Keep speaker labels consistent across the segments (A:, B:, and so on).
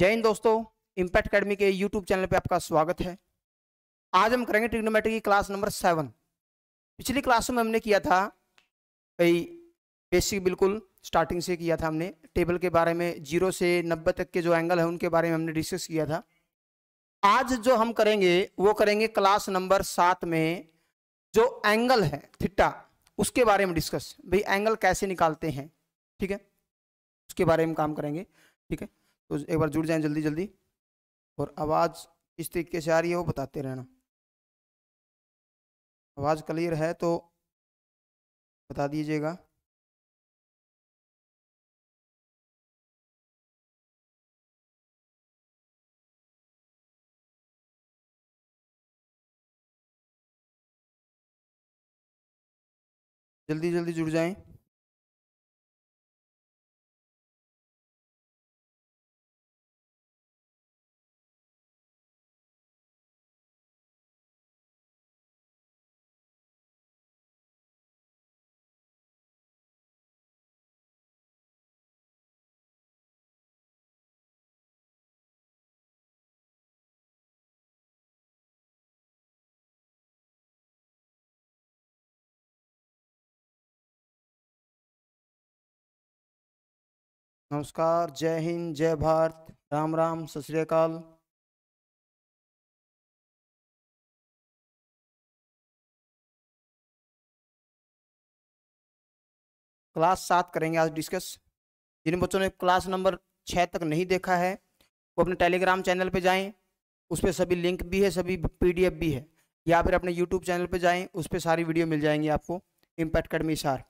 A: जय हिंद दोस्तों Impact Academy के यूट्यूब चैनल पे आपका स्वागत है आज हम करेंगे ट्रिग्नोमेट्री की क्लास नंबर सेवन
B: पिछली क्लास में हमने किया था भाई बेसिक बिल्कुल स्टार्टिंग से किया था हमने टेबल के बारे में जीरो से नब्बे तक के जो एंगल है उनके बारे में हमने डिस्कस किया था आज जो हम करेंगे वो करेंगे क्लास नंबर सात में जो एंगल है थिट्टा उसके बारे में डिस्कस भाई एंगल कैसे निकालते हैं ठीक है उसके बारे में काम करेंगे ठीक है तो एक बार जुड़ जाएं जल्दी जल्दी और आवाज़
A: किस तरीके से आ रही है वो बताते रहना आवाज़ क्लियर है तो बता दीजिएगा जल्दी जल्दी जुड़ जाएं नमस्कार जय हिंद जय भारत राम राम सत श्रीकाल क्लास सात करेंगे आज डिस्कस
B: जिन बच्चों ने क्लास नंबर छः तक नहीं देखा है वो अपने टेलीग्राम चैनल पे जाएं उस पर सभी लिंक भी है सभी पीडीएफ भी है या फिर अपने यूट्यूब चैनल पे जाएं उस पर सारी वीडियो मिल जाएंगी आपको इम्पैक्ट कड़मी सार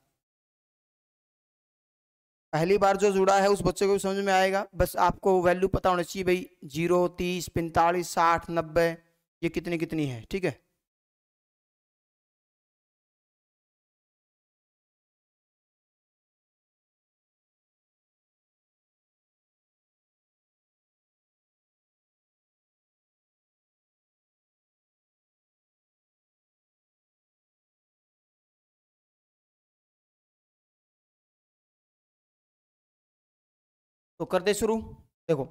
B: पहली बार जो जुड़ा है उस बच्चे को भी समझ में आएगा बस आपको वैल्यू पता होना चाहिए भाई जीरो तीस पैंतालीस
A: साठ नब्बे ये कितनी कितनी है ठीक है तो करते शुरू देखो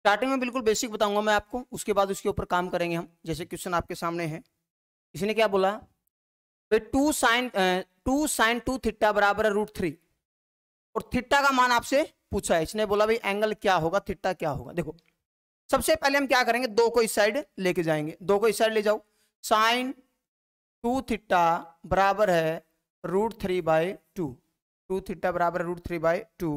A: स्टार्टिंग में बिल्कुल बेसिक बताऊंगा
B: मैं आपको उसके बाद उसके ऊपर काम करेंगे हम जैसे क्वेश्चन आपके सामने है इसने क्या बोला two sine two sine two theta बराबर है रूट थ्री और थिट्टा का मान आपसे पूछा है इसने बोला भाई एंगल क्या होगा थिट्टा क्या होगा देखो सबसे पहले हम क्या करेंगे दो को इस साइड लेके जाएंगे दो को इस साइड ले जाओ साइन टू
A: थिट्टा बराबर है root three by two two theta बराबर है रूट थ्री बाय टू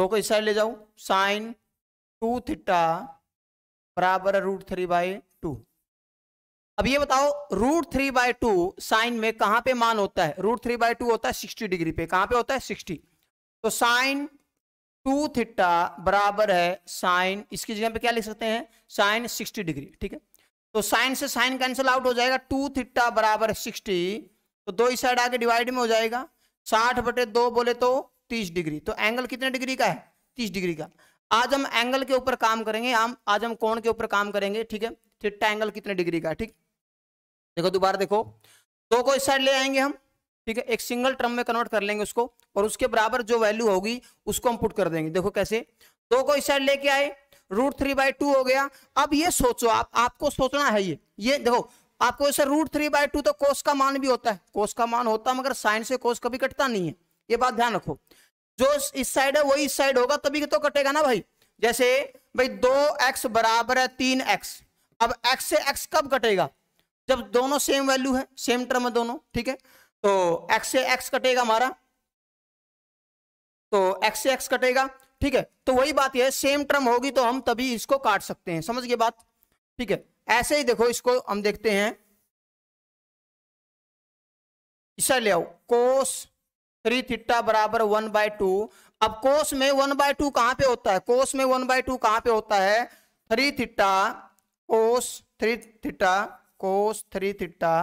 A: तो को इस साइड ले जाऊं साइन टू थीटा बराबर
B: रूट थ्री बाई टू अब ये बताओ root three by two sine में कहां पे मान होता है रूट थ्री बाय टू होता है सिक्सटी डिग्री पे कहां पे होता है सिक्सटी तो साइन टू थीटा बराबर है साइन इसकी जगह पे क्या लिख सकते हैं साइन सिक्सटी डिग्री ठीक है तो साइन से साइन कैंसिल आउट हो जाएगा टू थीटा बराबर सिक्सटी तो दो इस साइड आगे डिवाइड में हो जाएगा साठ बटे दो बोले तो तीस डिग्री तो एंगल कितने डिग्री का है तीस डिग्री का आज हम एंगल के ऊपर काम करेंगे हम आज हम कोण के ऊपर काम करेंगे ठीक है थीटा एंगल कितने डिग्री का ठीक देखो दोबारा देखो दो को इस साइड ले आएंगे हम ठीक है एक सिंगल टर्म में कन्वर्ट कर लेंगे उसको और उसके बराबर जो वैल्यू होगी उसको हम पुट कर देंगे देखो कैसे दो को इस साइड लेके आए रूट थ्री बाई टू हो गया अब ये सोचो आप आपको सोचना है ये ये देखो आपको वैसे रूट थ्री बाय टू तो कोस का मान भी होता है कोस का मान होता है मगर साइन से कोस कभी कटता नहीं है ये बात ध्यान रखो जो इस साइड है वही इस साइड होगा तभी तो कटेगा ना भाई जैसे भाई दो एक्स बराबर है तीन एक्स अब एक्स से एक्स कब कटेगा जब दोनों सेम वैल्यू है सेम टर्म है दोनों ठीक है तो एक्स से एक्स कटेगा हमारा तो एक्स से एक्स कटेगा ठीक है तो वही बात यह सेम टर्म होगी तो हम तभी इसको काट सकते हैं समझ गए बात ठीक है ऐसे ही देखो इसको हम देखते हैं इसे ले आओ कोस थ्री थिट्टा बराबर वन बाय टू अब कोस में वन बाय टू कहां पे होता है कोस में वन बाय टू कहां पे होता है three theta cos three theta cos three theta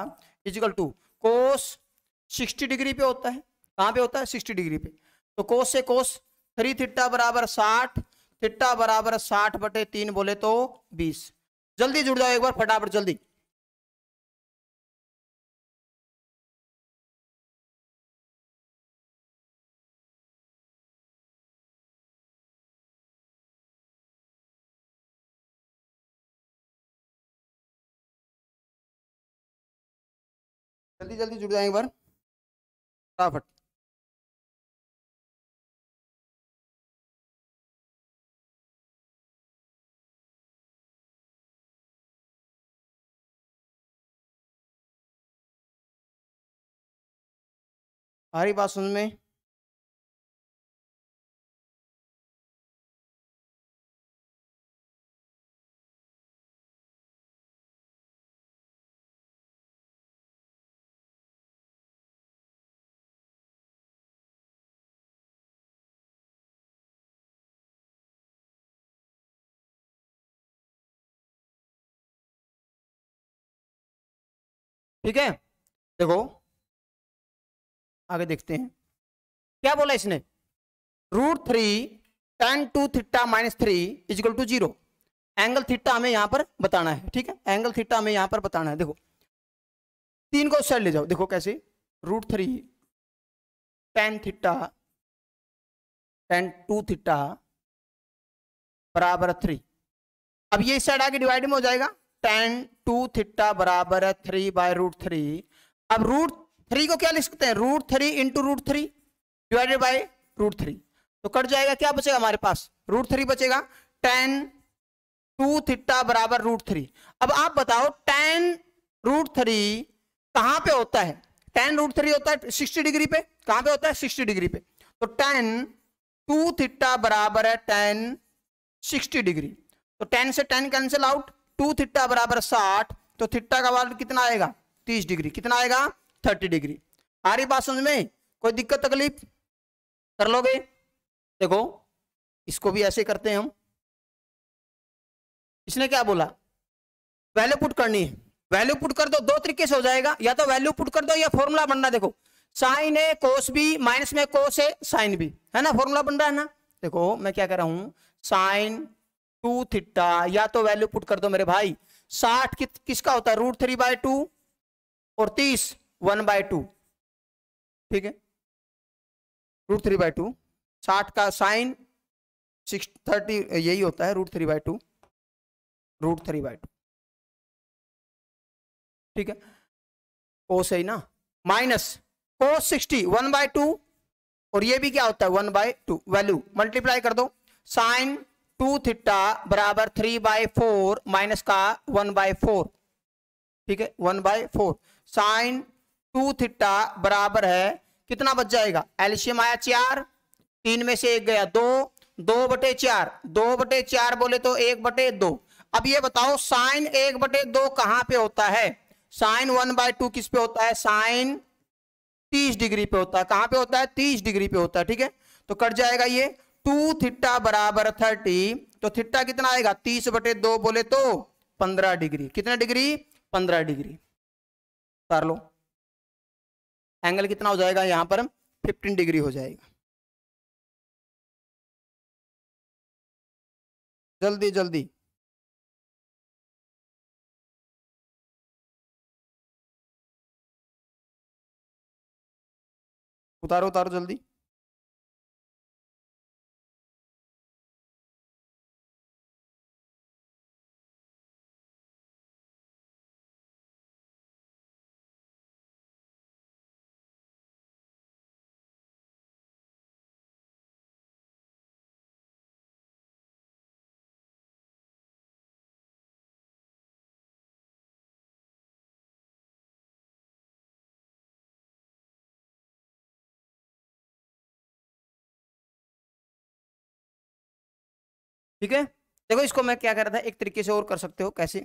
B: equal to cos sixty degree पे होता है कहां पे होता है सिक्सटी डिग्री पे तो कोस से कोस थ्री थिट्टा बराबर साठ थिट्टा बराबर साठ बटे तीन बोले तो बीस
A: जल्दी जुड़ जाओ एक बार फटाफट जल्दी जल्दी जल्दी जुड़ जाए एक बार फटाफट हमारी बात सुन में ठीक है देखो आगे देखते हैं क्या बोला इसने root
B: three tan two theta minus three equal to zero angle theta हमें यहां पर बताना है ठीक है एंगल थीटा हमें यहां पर बताना है देखो तीन को उस साइड ले जाओ देखो कैसे
A: root three tan theta tan two theta बराबर थ्री अब ये इस साइड आगे डिवाइड
B: में हो जाएगा टेन टू थिट्टा बराबर है थ्री बाय रूट थ्री अब रूट थ्री को क्या लिख सकते हैं root three into root three divided by root three तो कट जाएगा क्या बचेगा हमारे पास रूट थ्री बचेगा टेन टू थिट्टा बराबर रूट थ्री अब आप बताओ टेन रूट थ्री कहां पे होता है टेन रूट थ्री होता है सिक्सटी डिग्री पे कहां पे होता है सिक्सटी डिग्री पे तो टेन टू थिट्टा बराबर है टेन सिक्सटी डिग्री तो टेन से tan cancel out two theta बराबर साठ तो थिट्टा का वाल कितना आएगा तीस डिग्री कितना आएगा थर्टी
A: डिग्री आ रही बात समझ में कोई दिक्कत तकलीफ कर लोगे देखो इसको भी ऐसे करते हैं हम इसने क्या बोला
B: वैल्यू पुट करनी है वैल्यू पुट कर दो दो तरीके से हो जाएगा या तो वैल्यू पुट कर दो या फॉर्मूला बनना देखो sine A cos B minus में कोस ए साइन बी है ना फॉर्मूला बन रहा है ना देखो मैं क्या कर रहा हूं साइन टू थिट्टा या तो वैल्यू पुट कर दो मेरे भाई साठ कि, किसका होता है रूट थ्री बाय टू और तीस वन बाय टू ठीक है रूट थ्री बाय टू साठ का
A: साइन सिक्स थर्टी यही होता है root three by two root three by two ठीक है ओ सही ना माइनस ओ सिक्सटी वन बाय टू और ये भी क्या होता है one by two value
B: multiply कर दो साइन टू थीटा बराबर थ्री बाय फोर माइनस का वन बाय फोर ठीक है one by four sine two theta बराबर है कितना बच जाएगा एल्शियम आया चार तीन में से एक गया दो दो बटे चार दो बटे चार बोले तो एक बटे दो अब ये बताओ साइन एक बटे दो कहां पे होता है साइन वन बाय टू किस पे होता है साइन तीस डिग्री पे होता है कहां पे होता है तीस डिग्री पे होता है ठीक है तो कट जाएगा ये टू थीटा बराबर थर्टी तो थीटा कितना आएगा तीस बटे दो बोले तो पंद्रह डिग्री कितने डिग्री पंद्रह डिग्री कर लो
A: एंगल कितना हो जाएगा यहां पर फिफ्टीन डिग्री हो जाएगा जल्दी जल्दी उतारो उतारो जल्दी ठीक है देखो इसको मैं क्या कर रहा था एक तरीके से और कर सकते हो कैसे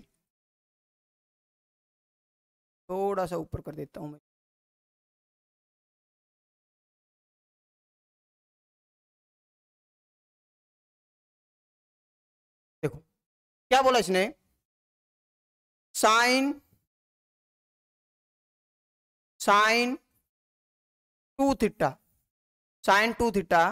A: थोड़ा सा ऊपर कर देता हूं मैं देखो क्या बोला इसने sine sine two theta sine two theta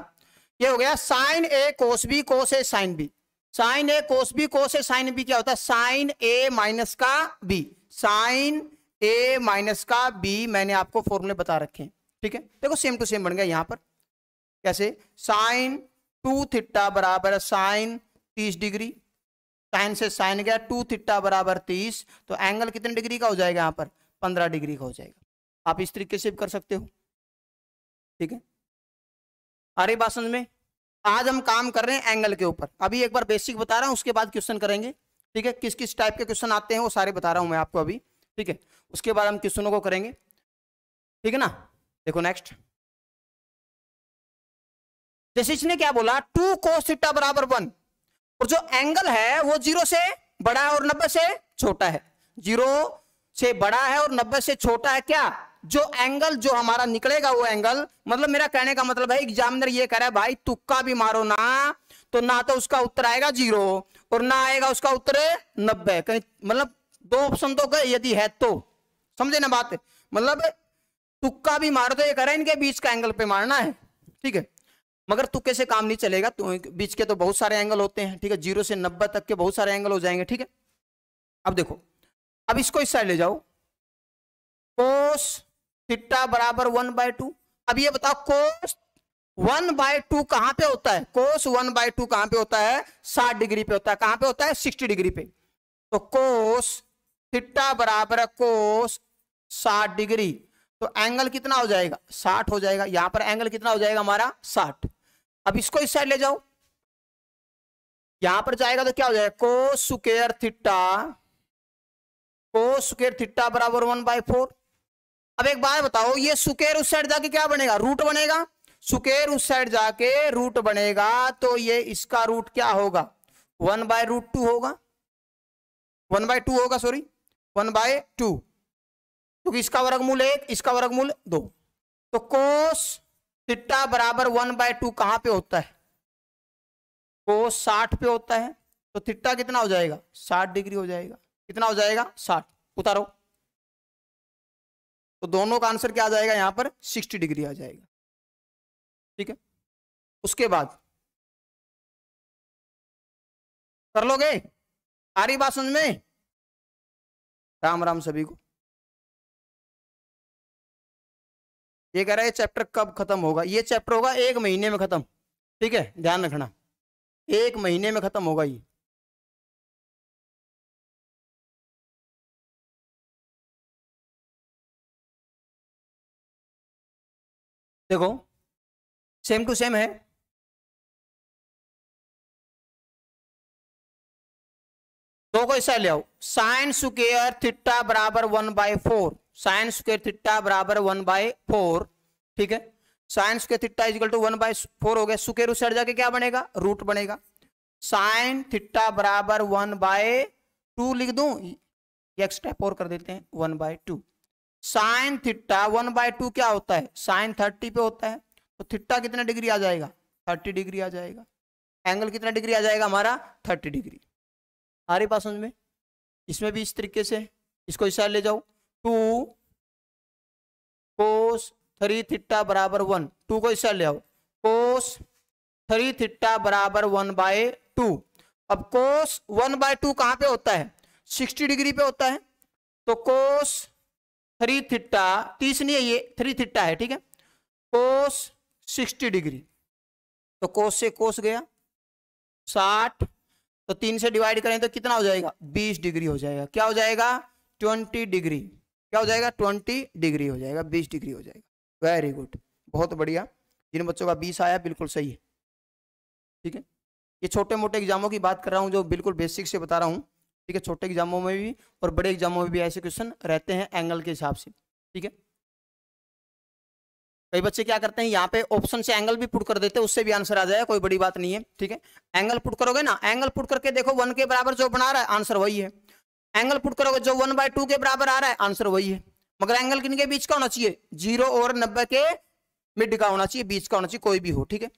A: ये हो गया
B: sine A cos B cos A sine B sine A cos B cos A sine B क्या होता है साइन ए माइनस का बी साइन ए माइनस का बी मैंने आपको फॉर्मूले बता रखे हैं ठीक है देखो सेम टू सेम बन गया यहां पर कैसे साइन टू थिट्टा बराबर साइन तीस डिग्री साइन से साइन गया टू थिट्टा बराबर तीस तो एंगल कितने डिग्री का हो जाएगा यहां पर पंद्रह डिग्री का हो जाएगा आप इस तरीके से भी कर सकते हो ठीक है आ रही बात समझ में आज हम काम कर रहे हैं एंगल के ऊपर अभी एक बार बेसिक बता रहा हूँ उसके बाद क्वेश्चन करेंगे ठीक है किस किस टाइप के क्वेश्चन आते हैं वो सारे बता रहा हूँ मैं आपको अभी ठीक है उसके बाद हम क्वेश्चनों को करेंगे ठीक है ना देखो नेक्स्ट जसिच ने क्या बोला टू को सीटा बराबर वन और जो एंगल है वो जीरो से बड़ा है और नब्बे से छोटा है जीरो से बड़ा है और नब्बे से छोटा है क्या जो एंगल जो हमारा निकलेगा वो एंगल मतलब मेरा कहने का मतलब है एग्जामिनर ये कह रहा है भाई तुक्का भी मारो ना तो ना तो उसका उत्तर आएगा जीरो और ना आएगा उसका उत्तर नब्बे कहीं मतलब दो ऑप्शन तो गए यदि है तो समझे ना बात मतलब तुक्का भी मारो तो ये कह रहे हैं इनके बीच का एंगल पे मारना है ठीक है मगर तुक्के से काम नहीं चलेगा तो बीच के तो बहुत सारे एंगल होते हैं ठीक है जीरो से नब्बे तक के बहुत सारे एंगल हो जाएंगे ठीक है अब देखो अब इसको इस साइड ले जाओ कोस थीटा बराबर वन बाय टू अब ये बताओ कोस वन बाय टू कहां पे होता है कोस वन बाय टू कहां पे होता है साठ डिग्री पे होता है कहां पे होता है सिक्सटी डिग्री पे तो कोस थीटा बराबर कोस साठ डिग्री तो एंगल कितना हो जाएगा साठ हो जाएगा यहां पर एंगल कितना हो जाएगा हमारा साठ अब इसको इस साइड ले जाओ यहां पर जाएगा तो क्या हो जाएगा cos square theta cos square theta बराबर वन बाय फोर अब एक बात बताओ ये सुकेर उस साइड जाके क्या बनेगा रूट बनेगा सुकेर उस साइड जाके रूट बनेगा तो ये इसका रूट क्या होगा वन बाय रूट टू होगा वन बाय टू होगा सॉरी वन बाय टू क्योंकि इसका वर्गमूल एक इसका वर्गमूल दो तो कोस तिट्टा बराबर वन बाय टू कहां पे होता है कोस साठ पे होता है तो तिट्टा कितना हो जाएगा साठ डिग्री हो जाएगा
A: कितना हो जाएगा साठ उतारो तो दोनों का आंसर क्या आ जाएगा यहां पर सिक्सटी डिग्री आ जाएगा ठीक है उसके बाद कर लोगे आ रही बात समझ में राम राम सभी को ये कह रहा है चैप्टर कब खत्म होगा ये चैप्टर होगा एक महीने में खत्म ठीक है ध्यान रखना एक महीने में खत्म होगा ये देखो सेम टू सेम है दो को ऐसा ले आओ साइन स्क्र थीटा बराबर one by four sine square theta बराबर वन
B: बाय फोर ठीक है sine square theta equal to one by four हो गया सुकेर उसे जाके क्या बनेगा रूट बनेगा साइन थीटा बराबर वन बाय टू लिख दू एक्स्ट्रा और कर देते हैं one by two sine theta one by two क्या होता है साइन थर्टी पे होता है तो थिट्टा कितना डिग्री आ जाएगा थर्टी डिग्री आ जाएगा एंगल कितना डिग्री आ जाएगा हमारा थर्टी डिग्री आ रही पास में इसमें भी इस तरीके से इसको इस ले जाओ टू कोस थ्री थिट्टा बराबर वन टू को इस ले आओ कोस थ्री थिट्टा बराबर वन बाय टू अब कोस वन बाय टू कहाँ पे होता है सिक्सटी डिग्री पे होता है तो कोस थ्री थिट्टा तीस नहीं है ये थ्री थिट्टा है ठीक है कोस सिक्सटी डिग्री तो कोस से कोस गया साठ तो तीन से डिवाइड करें तो कितना हो जाएगा बीस डिग्री हो जाएगा क्या हो जाएगा ट्वेंटी डिग्री क्या हो जाएगा ट्वेंटी डिग्री हो जाएगा बीस डिग्री हो जाएगा वेरी गुड बहुत बढ़िया जिन बच्चों का बीस आया बिल्कुल सही है ठीक है ये छोटे मोटे एग्जामों की बात कर रहा हूँ जो बिल्कुल बेसिक से बता रहा हूँ ठीक है छोटे एग्जामों में भी और बड़े एग्जामों में भी ऐसे क्वेश्चन रहते हैं एंगल के हिसाब से ठीक है कई बच्चे क्या करते हैं यहाँ पे ऑप्शन से एंगल भी पुट कर देते हैं उससे भी आंसर आ जाएगा कोई बड़ी बात नहीं है ठीक है एंगल पुट करोगे ना एंगल पुट करके देखो वन के बराबर जो बना रहा है आंसर वही है एंगल पुट करोगे जो वन बाय टू के बराबर आ रहा है आंसर वही है मगर एंगल किन के बीच का होना चाहिए
A: जीरो और नब्बे के मिड का होना चाहिए बीच का होना चाहिए कोई भी हो ठीक है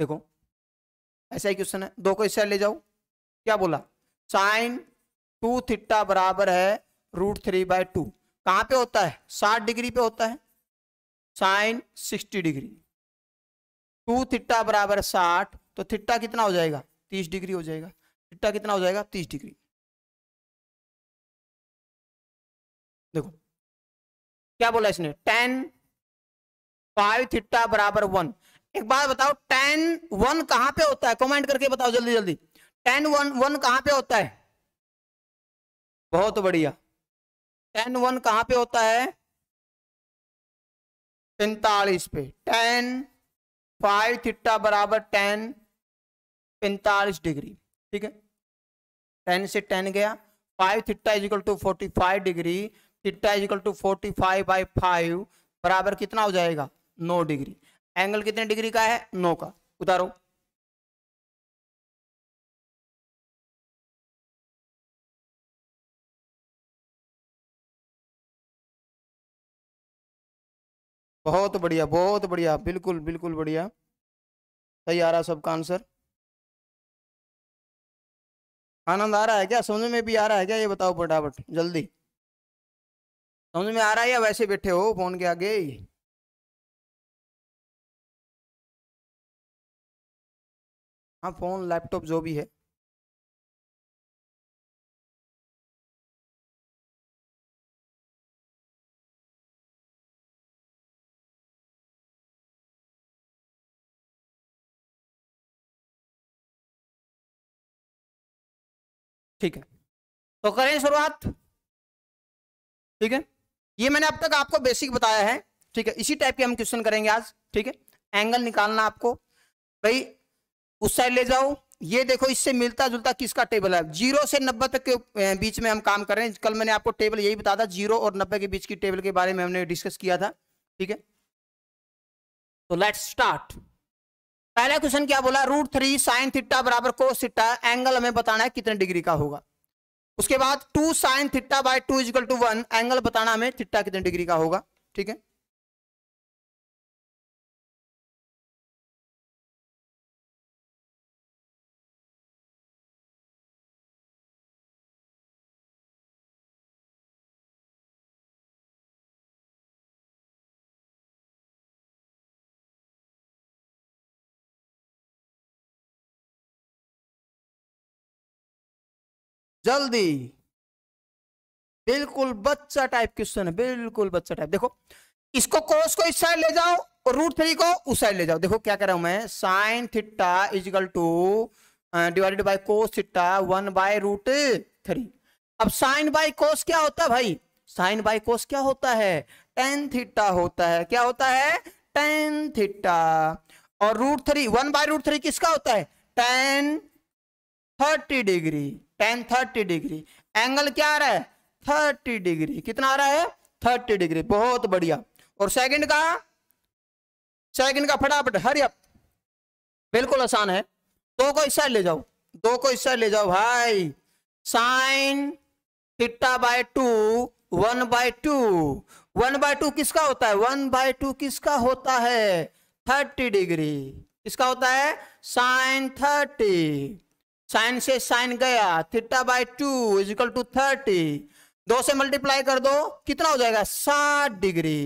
A: देखो ऐसा ही क्वेश्चन है दो को इस साइड ले जाओ क्या बोला साइन टू थिट्टा बराबर है रूट
B: थ्री बाय टू कहाँ पे होता है साठ डिग्री पे होता है sine sixty degree two theta बराबर साठ तो थिट्टा कितना हो जाएगा तीस
A: डिग्री हो जाएगा थिट्टा कितना हो जाएगा तीस डिग्री देखो क्या बोला इसने टेन फाइव
B: थिट्टा बराबर वन एक बात बताओ टेन वन कहां पे होता है कमेंट करके बताओ जल्दी जल्दी
A: टेन वन वन कहां पे होता है बहुत बढ़िया टेन वन कहां पे होता है पैंतालीस पे
B: टेन फाइव थीटा बराबर टेन पैंतालीस डिग्री ठीक है टेन से टेन गया five theta equal to forty five degree theta equal to forty five by five बराबर कितना हो जाएगा नौ
A: डिग्री एंगल कितने डिग्री का है नौ का उतारो बहुत बढ़िया बहुत बढ़िया बिल्कुल बिल्कुल बढ़िया सही आ रहा सबका आंसर आनंद आ रहा है क्या समझ में भी आ रहा है क्या ये बताओ फटाफट जल्दी समझ में आ रहा है या वैसे बैठे हो फोन के आगे हाँ फ़ोन लैपटॉप जो भी है ठीक है तो करें शुरुआत ठीक है ये मैंने अब तक आपको बेसिक बताया है ठीक है इसी टाइप के हम क्वेश्चन करेंगे आज
B: ठीक है एंगल निकालना आपको भाई उस साइड ले जाओ ये देखो इससे मिलता जुलता किसका टेबल है जीरो से नब्बे तक के बीच में हम काम कर रहे हैं कल मैंने आपको टेबल यही बताया था जीरो और नब्बे के बीच की टेबल के बारे में हमने डिस्कस किया था ठीक है तो लेट स्टार्ट पहला क्वेश्चन क्या बोला रूट थ्री साइन थिट्टा बराबर को सिट्टा एंगल हमें बताना है कितने डिग्री का होगा उसके बाद two sine theta by two equal to
A: one angle बताना हमें थिट्टा कितने डिग्री का होगा ठीक है जल्दी बिल्कुल बच्चा टाइप क्वेश्चन है बिल्कुल बच्चा टाइप देखो इसको कोस को इस साइड ले जाओ और रूट
B: थ्री को उस साइड ले जाओ देखो क्या कह रहा हूं मैं sine theta equal to divided by cos theta one by root three अब साइन बाय कोस क्या होता है भाई साइन बाय कोस क्या होता है टेन थीटा होता है क्या होता है टेन थिट्टा और root three one by root three किसका होता है tan thirty degree tan thirty degree angle क्या आ रहा है थर्टी डिग्री कितना आ रहा है थर्टी डिग्री बहुत बढ़िया और सेकंड का सेकंड का फटाफट हरी अप बिल्कुल आसान है दो को साइड ले जाओ दो को साइड ले जाओ भाई sine theta by two one by two one by two किसका होता है वन बाय टू किसका होता है थर्टी डिग्री किसका होता है साइन थर्टी साइन से साइन गया theta by two equal to thirty दो से मल्टीप्लाई कर दो कितना हो जाएगा साठ डिग्री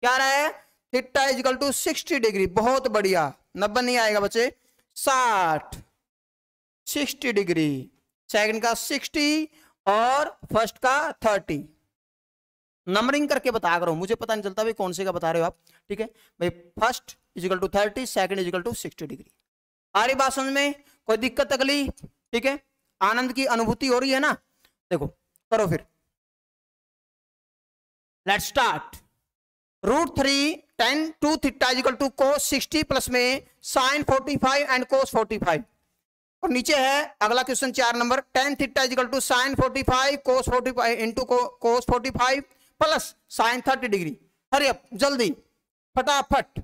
B: क्या रहा है theta equal to sixty degree बहुत बढ़िया नब्बे नहीं आएगा बच्चे साठ सिक्सटी डिग्री सेकंड का सिक्सटी और फर्स्ट का थर्टी नंबरिंग करके बता करो मुझे पता नहीं चलता भाई कौन से का बता रहे हो आप ठीक है भाई first equal to thirty second equal to sixty degree आ रही बात समझ में कोई दिक्कत अगली ठीक है आनंद की अनुभूति हो रही है ना देखो करो फिर let start root three tan two theta equal to cos sixty plus में sine forty five and cos forty five और नीचे है अगला क्वेश्चन चार नंबर tan theta equal to sine forty five cos forty five into cos
A: forty five plus sine thirty degree हरी अब जल्दी फटाफट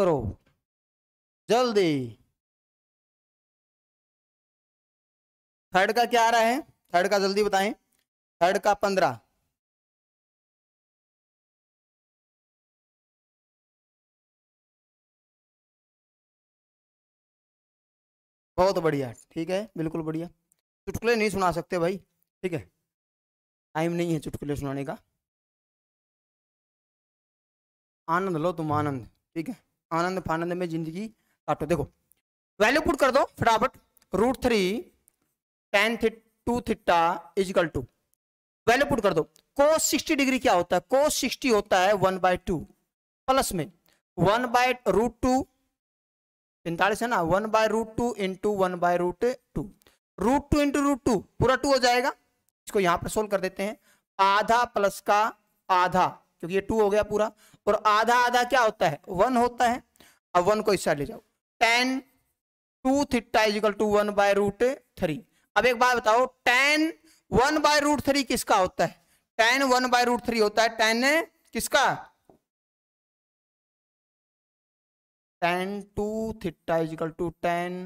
A: करो जल्दी थर्ड का क्या आ रहा है थर्ड का जल्दी बताएं थर्ड का पंद्रह बहुत बढ़िया ठीक है बिल्कुल बढ़िया चुटकुले नहीं सुना सकते भाई ठीक है टाइम नहीं है चुटकुले सुनाने का आनंद लो तुम आनंद ठीक है आनंद फानंद में जिंदगी काटो देखो वैल्यू
B: पुट कर दो फटाफट रूट थ्री टेन थी two theta equal to value put कर दो कोस सिक्सटी डिग्री क्या होता है कोस सिक्सटी होता है वन बाय टू प्लस में वन बाय रूट टू पैंतालीस है ना one by root two into one by root two root two into root two पूरा टू हो जाएगा इसको यहां पर सोल्व कर देते हैं आधा प्लस का आधा क्योंकि ये टू हो गया पूरा और आधा आधा क्या होता है वन होता है अब वन को इस साइड ले जाओ tan two theta equal to one by root three अब एक बात बताओ tan one by root three किसका होता है tan one by root three होता है टेन किसका tan two theta equal to tan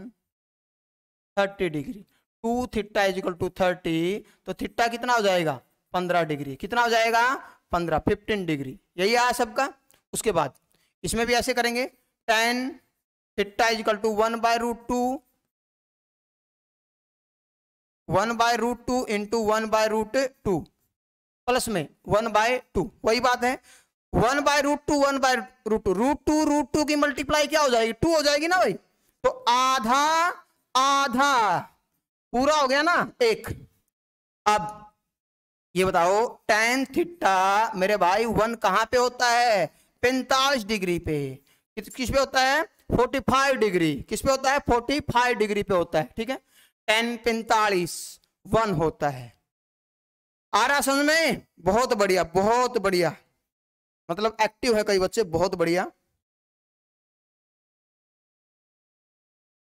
B: thirty degree two theta equal to thirty तो थीटा कितना हो जाएगा पंद्रह डिग्री कितना हो जाएगा पंद्रह फिफ्टीन डिग्री यही आया सबका उसके बाद इसमें भी ऐसे करेंगे tan theta equal to one by root two one by root two into one by root two plus में वन बाय टू वही बात है one by root two one by root two root two root two की multiply क्या हो जाएगी to हो जाएगी ना भाई तो आधा आधा पूरा हो गया ना एक अब ये बताओ टेन थीटा मेरे भाई वन कहाँ पे होता है पैंतालीस डिग्री पे किस किस पे होता है फोर्टी फाइव डिग्री किस पे होता है फोर्टी फाइव डिग्री पे होता है ठीक है टेन पैंतालीस वन होता है
A: आ रहा समझ में बहुत बढ़िया बहुत बढ़िया मतलब एक्टिव है कई बच्चे बहुत बढ़िया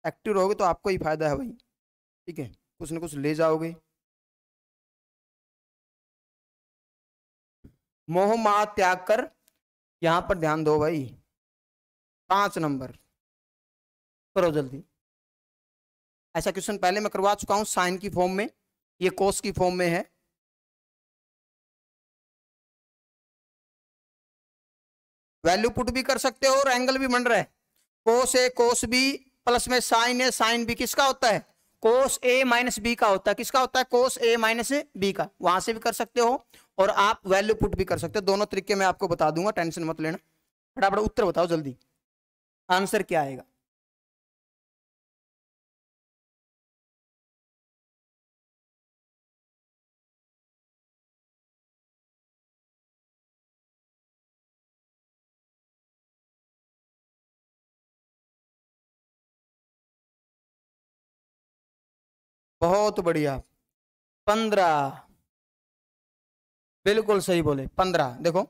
A: एक्टिव रहोगे तो आपको ही फायदा है भाई ठीक है कुछ ना कुछ ले जाओगे मोह माह त्याग कर यहां पर ध्यान दो भाई पांच नंबर करो जल्दी ऐसा क्वेश्चन पहले मैं करवा चुका हूं साइन की फॉर्म में ये कोस की फॉर्म में है वैल्यू पुट भी कर सकते हो और एंगल भी बन रहा है cos A cos B plus में साइन है
B: साइन भी किसका होता है कोस ए माइनस बी का होता है किसका होता है कोस ए माइनस बी का वहां से भी कर सकते हो और आप वैल्यू पुट भी कर सकते हो दोनों तरीके मैं आपको बता दूंगा टेंशन मत लेना
A: फटाफट उत्तर बताओ जल्दी आंसर क्या आएगा बहुत बढ़िया पंद्रह बिल्कुल सही बोले पंद्रह देखो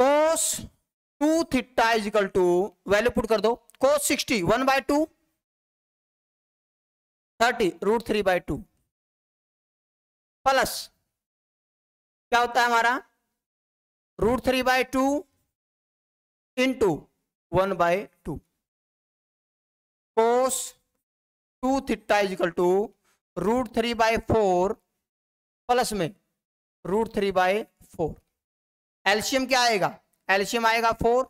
A: cos two theta equal to value put कर दो cos sixty one by two thirty root three by two plus क्या होता है हमारा root three by two into one by two cos two theta equal to root three by four
B: plus में root three by four एल्शियम क्या आएगा एल्शियम आएगा four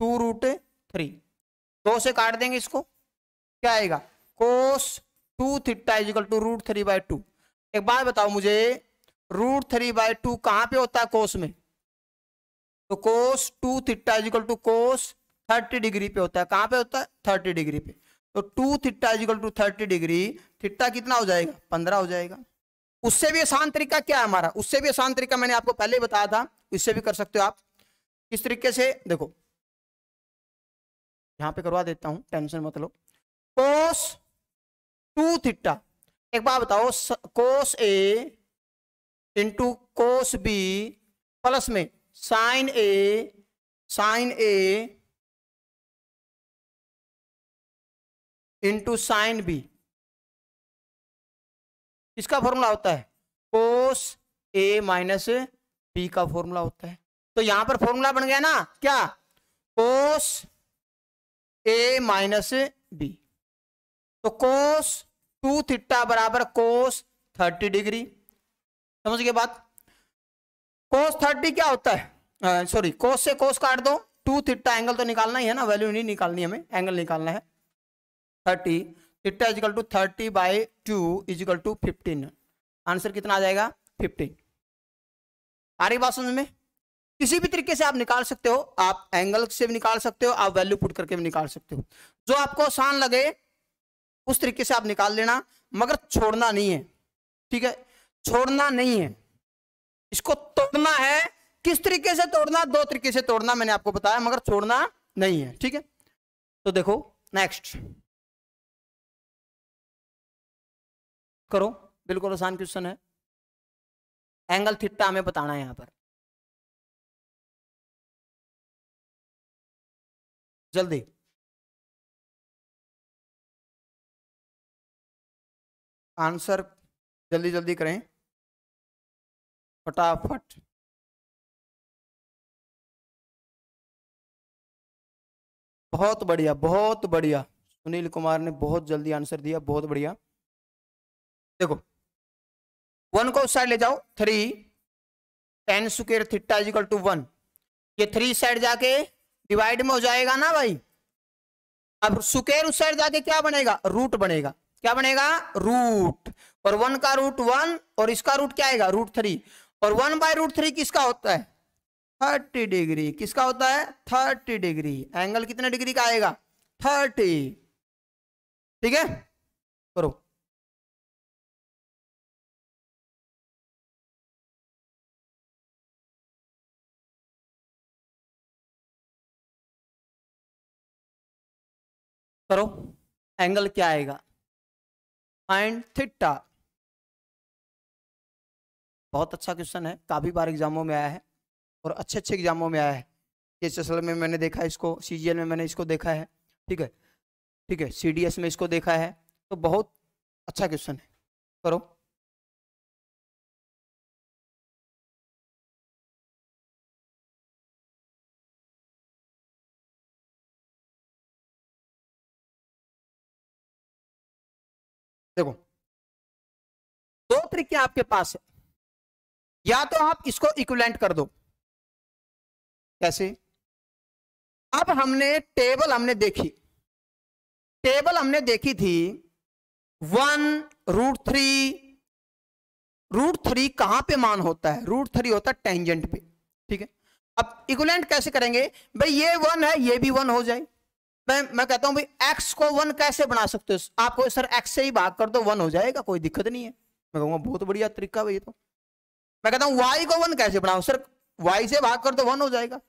B: to root three दो से काट देंगे इसको क्या आएगा cos two theta equal to root three by two एक बात बताओ मुझे रूट थ्री बाय टू कहाँ पे होता है कोस में तो cos two theta equal to cos thirty degree पे होता है कहाँ पे होता है थर्टी डिग्री पे तो two theta equal to thirty degree theta कितना हो जाएगा पंद्रह हो जाएगा उससे भी आसान तरीका क्या है हमारा उससे भी आसान तरीका मैंने आपको पहले ही बताया था इससे भी कर सकते हो आप किस तरीके से देखो यहां पे करवा देता हूं टेंशन मत लो कोस टू थीटा एक बार बताओ cos A
A: into cos B plus में sine A sine A into sine B इसका फॉर्मूला होता
B: है कोस ए माइनस बी का फॉर्मूला होता है तो यहां पर फॉर्मूला बन गया ना क्या कोस ए माइनस बी तो कोस टू थीटा बराबर कोस थर्टी डिग्री समझ गए बात कोस थर्टी क्या होता है सॉरी कोस से कोस काट दो टू थीटा एंगल तो निकालना ही है ना वैल्यू नहीं निकालनी हमें एंगल निकालना है thirty theta equal to thirty by two equal to fifteen answer कितना आ जाएगा फिफ्टीन आ रही बात समझ में किसी भी तरीके से आप निकाल सकते हो आप एंगल से भी निकाल सकते हो आप वैल्यू पुट करके भी निकाल सकते हो जो आपको आसान लगे उस तरीके से आप निकाल लेना मगर छोड़ना नहीं है ठीक है छोड़ना नहीं है इसको तोड़ना है किस तरीके से तोड़ना दो तरीके
A: से तोड़ना मैंने आपको बताया मगर छोड़ना नहीं है ठीक है तो देखो नेक्स्ट करो बिल्कुल आसान क्वेश्चन है एंगल थीटा हमें बताना है यहां पर जल्दी आंसर जल्दी जल्दी करें फटाफट बहुत बढ़िया बहुत बढ़िया सुनील कुमार ने बहुत जल्दी आंसर दिया बहुत बढ़िया देखो
B: वन को उस साइड ले जाओ three tan square theta equal to one ये थ्री साइड जाके डिवाइड में हो जाएगा ना भाई अब सुकेर उस साइड जाके क्या बनेगा रूट बनेगा क्या बनेगा रूट और वन का रूट वन और इसका रूट क्या आएगा रूट थ्री और वन बाय रूट थ्री किसका होता है थर्टी डिग्री
A: किसका होता है थर्टी डिग्री एंगल कितने डिग्री का आएगा थर्टी ठीक है करो करो एंगल क्या आएगा फाइंड थीटा
B: बहुत अच्छा क्वेश्चन है काफ़ी बार एग्जामों में आया है और अच्छे अच्छे एग्जामों में आया है के एस में मैंने देखा इसको सी में मैंने इसको देखा है ठीक है ठीक है
A: सी में इसको देखा है तो बहुत अच्छा क्वेश्चन है करो देखो दो तरीके आपके पास है या तो आप इसको इक्वलेंट कर दो कैसे अब हमने टेबल हमने देखी टेबल हमने देखी थी one root three
B: root three कहां पे मान होता है रूट थ्री होता है टेंजेंट पे ठीक है अब इक्वलेंट कैसे करेंगे भाई ये वन है ये भी वन हो जाए मैं मैं कहता हूं भाई एक्स को वन कैसे बना सकते हो आपको सर एक्स से ही भाग कर दो वन हो जाएगा कोई दिक्कत नहीं है मैं कहूंगा बहुत बढ़िया तरीका भाई तो मैं कहता हूं वाई को वन कैसे बनाओ सर वाई से भाग कर दो वन हो जाएगा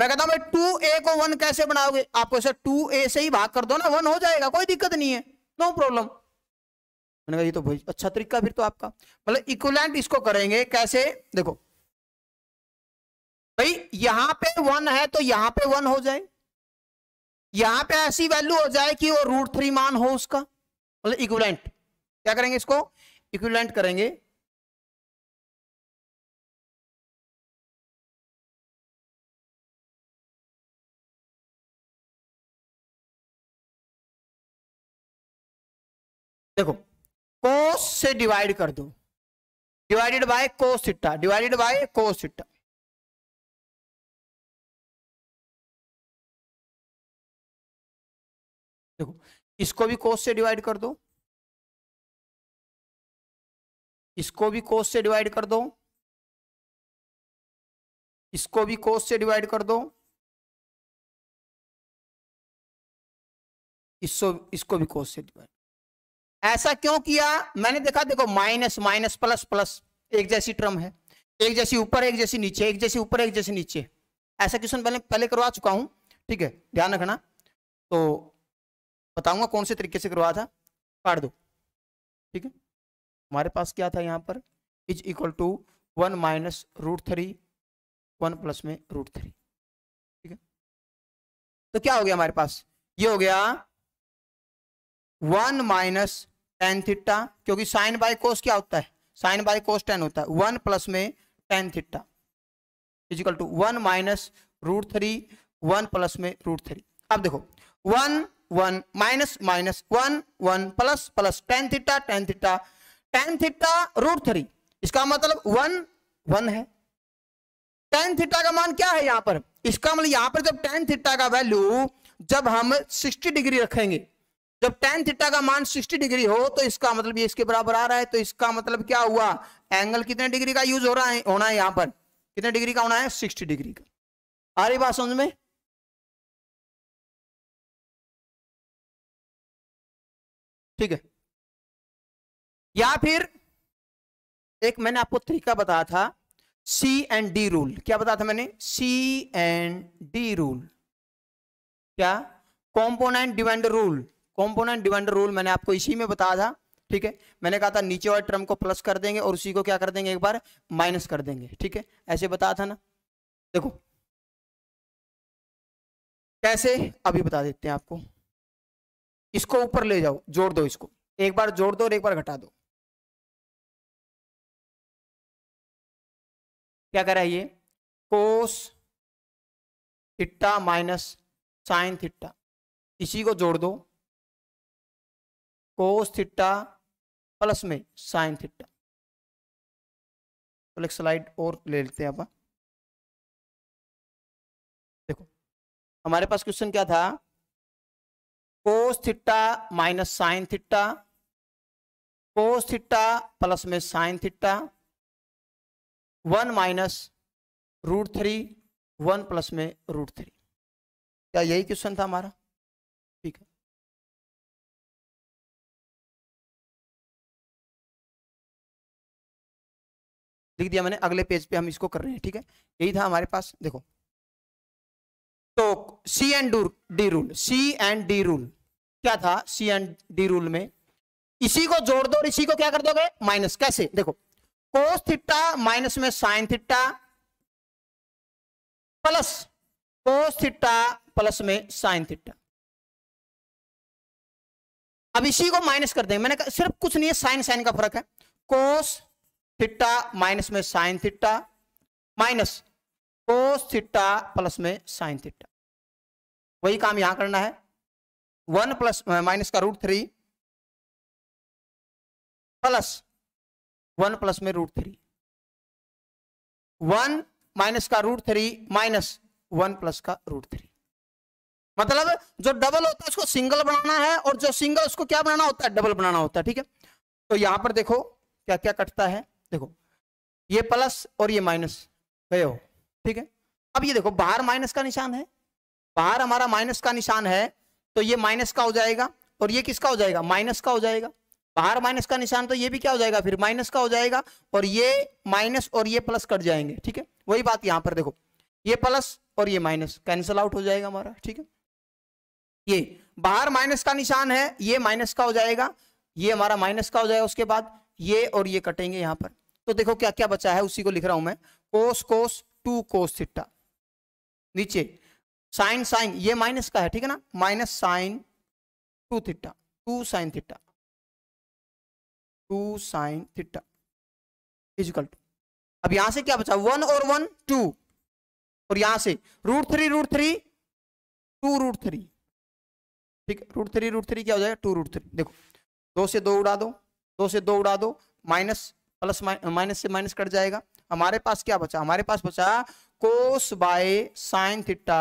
B: मैं कहता हूं भाई टू ए को वन कैसे बनाओगे आपको सर टू ए से ही भाग कर दो ना वन हो जाएगा कोई दिक्कत नहीं है नो प्रॉब्लम मैंने कहा ये तो भाई अच्छा तरीका फिर तो आपका मतलब इक्वलेंट इसको करेंगे कैसे देखो भाई यहां पे वन है तो यहां पे वन हो जाए यहां पे ऐसी वैल्यू हो जाए कि वो रूट थ्री
A: मान हो उसका मतलब इक्विवेलेंट क्या करेंगे इसको इक्विलेंट करेंगे देखो कोस से डिवाइड कर दो divided by cos theta divided by cos theta देखो इसको भी कोस से डिवाइड कर दो इसको भी कोस से डिवाइड कर दो इसको भी कोस से डिवाइड कर दो इसको इसको भी कोस से डिवाइड ऐसा क्यों किया मैंने देखा देखो माइनस माइनस प्लस
B: प्लस एक जैसी ट्रम है एक जैसी ऊपर एक जैसी नीचे एक जैसी ऊपर एक जैसी नीचे ऐसा क्वेश्चन पहले पहले करवा चुका हूं ठीक है ध्यान रखना तो बताऊंगा कौन से तरीके से करवाया था काट दो ठीक है हमारे पास क्या था यहाँ पर is equal to one minus root three one plus में रूट थ्री ठीक है तो क्या हो गया हमारे पास ये हो गया वन माइनस टेन थीटा क्योंकि साइन बाय कोस क्या होता है साइन बाय कोस टेन होता है वन प्लस में tan theta equal to one minus root three one plus में रूट थ्री अब देखो one one minus minus one one plus plus tan theta tan theta tan theta root three इसका मतलब one one है tan theta का मान क्या है यहाँ पर इसका मतलब यहाँ पर जब टेन थीटा का वैल्यू जब हम सिक्सटी डिग्री रखेंगे जब टेन थीटा का मान 60 डिग्री हो तो इसका मतलब ये इसके बराबर आ रहा है तो इसका मतलब क्या हुआ
A: एंगल कितने डिग्री का यूज हो रहा है होना है यहाँ पर कितने डिग्री का होना है 60 डिग्री का आ रही बात समझ में ठीक है या फिर
B: एक मैंने आपको तरीका बताया था सी एंड डी रूल क्या बताया था मैंने सी एंड डी रूल क्या componendo dividendo rule componendo dividendo rule मैंने आपको इसी में बताया था ठीक है मैंने कहा था नीचे वाले टर्म को प्लस कर देंगे और उसी को क्या कर देंगे एक बार माइनस कर देंगे ठीक है ऐसे बताया था ना देखो
A: कैसे अभी बता देते हैं आपको इसको ऊपर ले जाओ जोड़ दो इसको एक बार जोड़ दो और एक बार घटा दो क्या कर रहा है ये cos theta minus sine theta इसी को जोड़ दो कोस थीटा प्लस में साइन थीटा तो एक स्लाइड और ले लेते हैं आप देखो हमारे पास क्वेश्चन क्या था cos theta
B: minus sine theta cos theta plus में sine theta
A: one minus root three one plus में रूट थ्री क्या यही क्वेश्चन था हमारा ठीक है लिख दिया मैंने अगले पेज पे हम इसको कर रहे हैं ठीक है यही था हमारे पास देखो
B: तो C and D rule C and D rule क्या था सी एंड डी रूल में इसी को जोड़ दो और इसी को क्या कर दोगे माइनस कैसे देखो
A: कोस थीटा माइनस में sine theta plus cos theta plus में साइन थीटा
B: अब इसी को माइनस कर देंगे मैंने कहा सिर्फ कुछ नहीं है साइन साइन का फर्क है कोस थीटा माइनस में sine theta minus cos theta plus
A: में साइन थीटा वही काम यहां करना है वन प्लस माइनस का root three plus one plus में रूट थ्री वन माइनस का root three minus
B: one plus का रूट थ्री मतलब जो डबल होता है उसको सिंगल बनाना है और जो सिंगल उसको क्या बनाना होता है डबल बनाना होता है ठीक है तो यहां पर देखो क्या क्या कटता है देखो ये प्लस और ये माइनस गए हो ठीक है अब ये देखो बाहर माइनस का निशान है बाहर हमारा माइनस का निशान है तो ये माइनस का हो जाएगा और ये किसका हो जाएगा माइनस का हो जाएगा बाहर माइनस का निशान तो ये भी क्या हो जाएगा फिर माइनस का हो जाएगा और ये माइनस और ये प्लस कट जाएंगे ठीक है वही बात यहां पर देखो ये प्लस और ये माइनस कैंसिल आउट हो जाएगा हमारा ठीक है ये बाहर माइनस का निशान है ये माइनस का हो जाएगा ये हमारा माइनस का हो जाएगा उसके बाद ये और ये कटेंगे यहां पर तो देखो क्या क्या बचा है उसी को लिख रहा हूं मैं कोस कोस टू कोस सिट्टा नीचे साइन साइन ये माइनस का है ठीक है ना minus sine two theta
A: two sine theta two sine theta equal to two यहां से क्या बचा वन और वन टू और यहां से root
B: three root three two root three ठीक है रूट थ्री रूट थ्री क्या हो जाएगा टू रूट थ्री देखो दो से दो उड़ा दो दो से दो उड़ा दो माइनस प्लस माइनस से माइनस कट जाएगा हमारे पास क्या बचा हमारे पास बचा cos by sine theta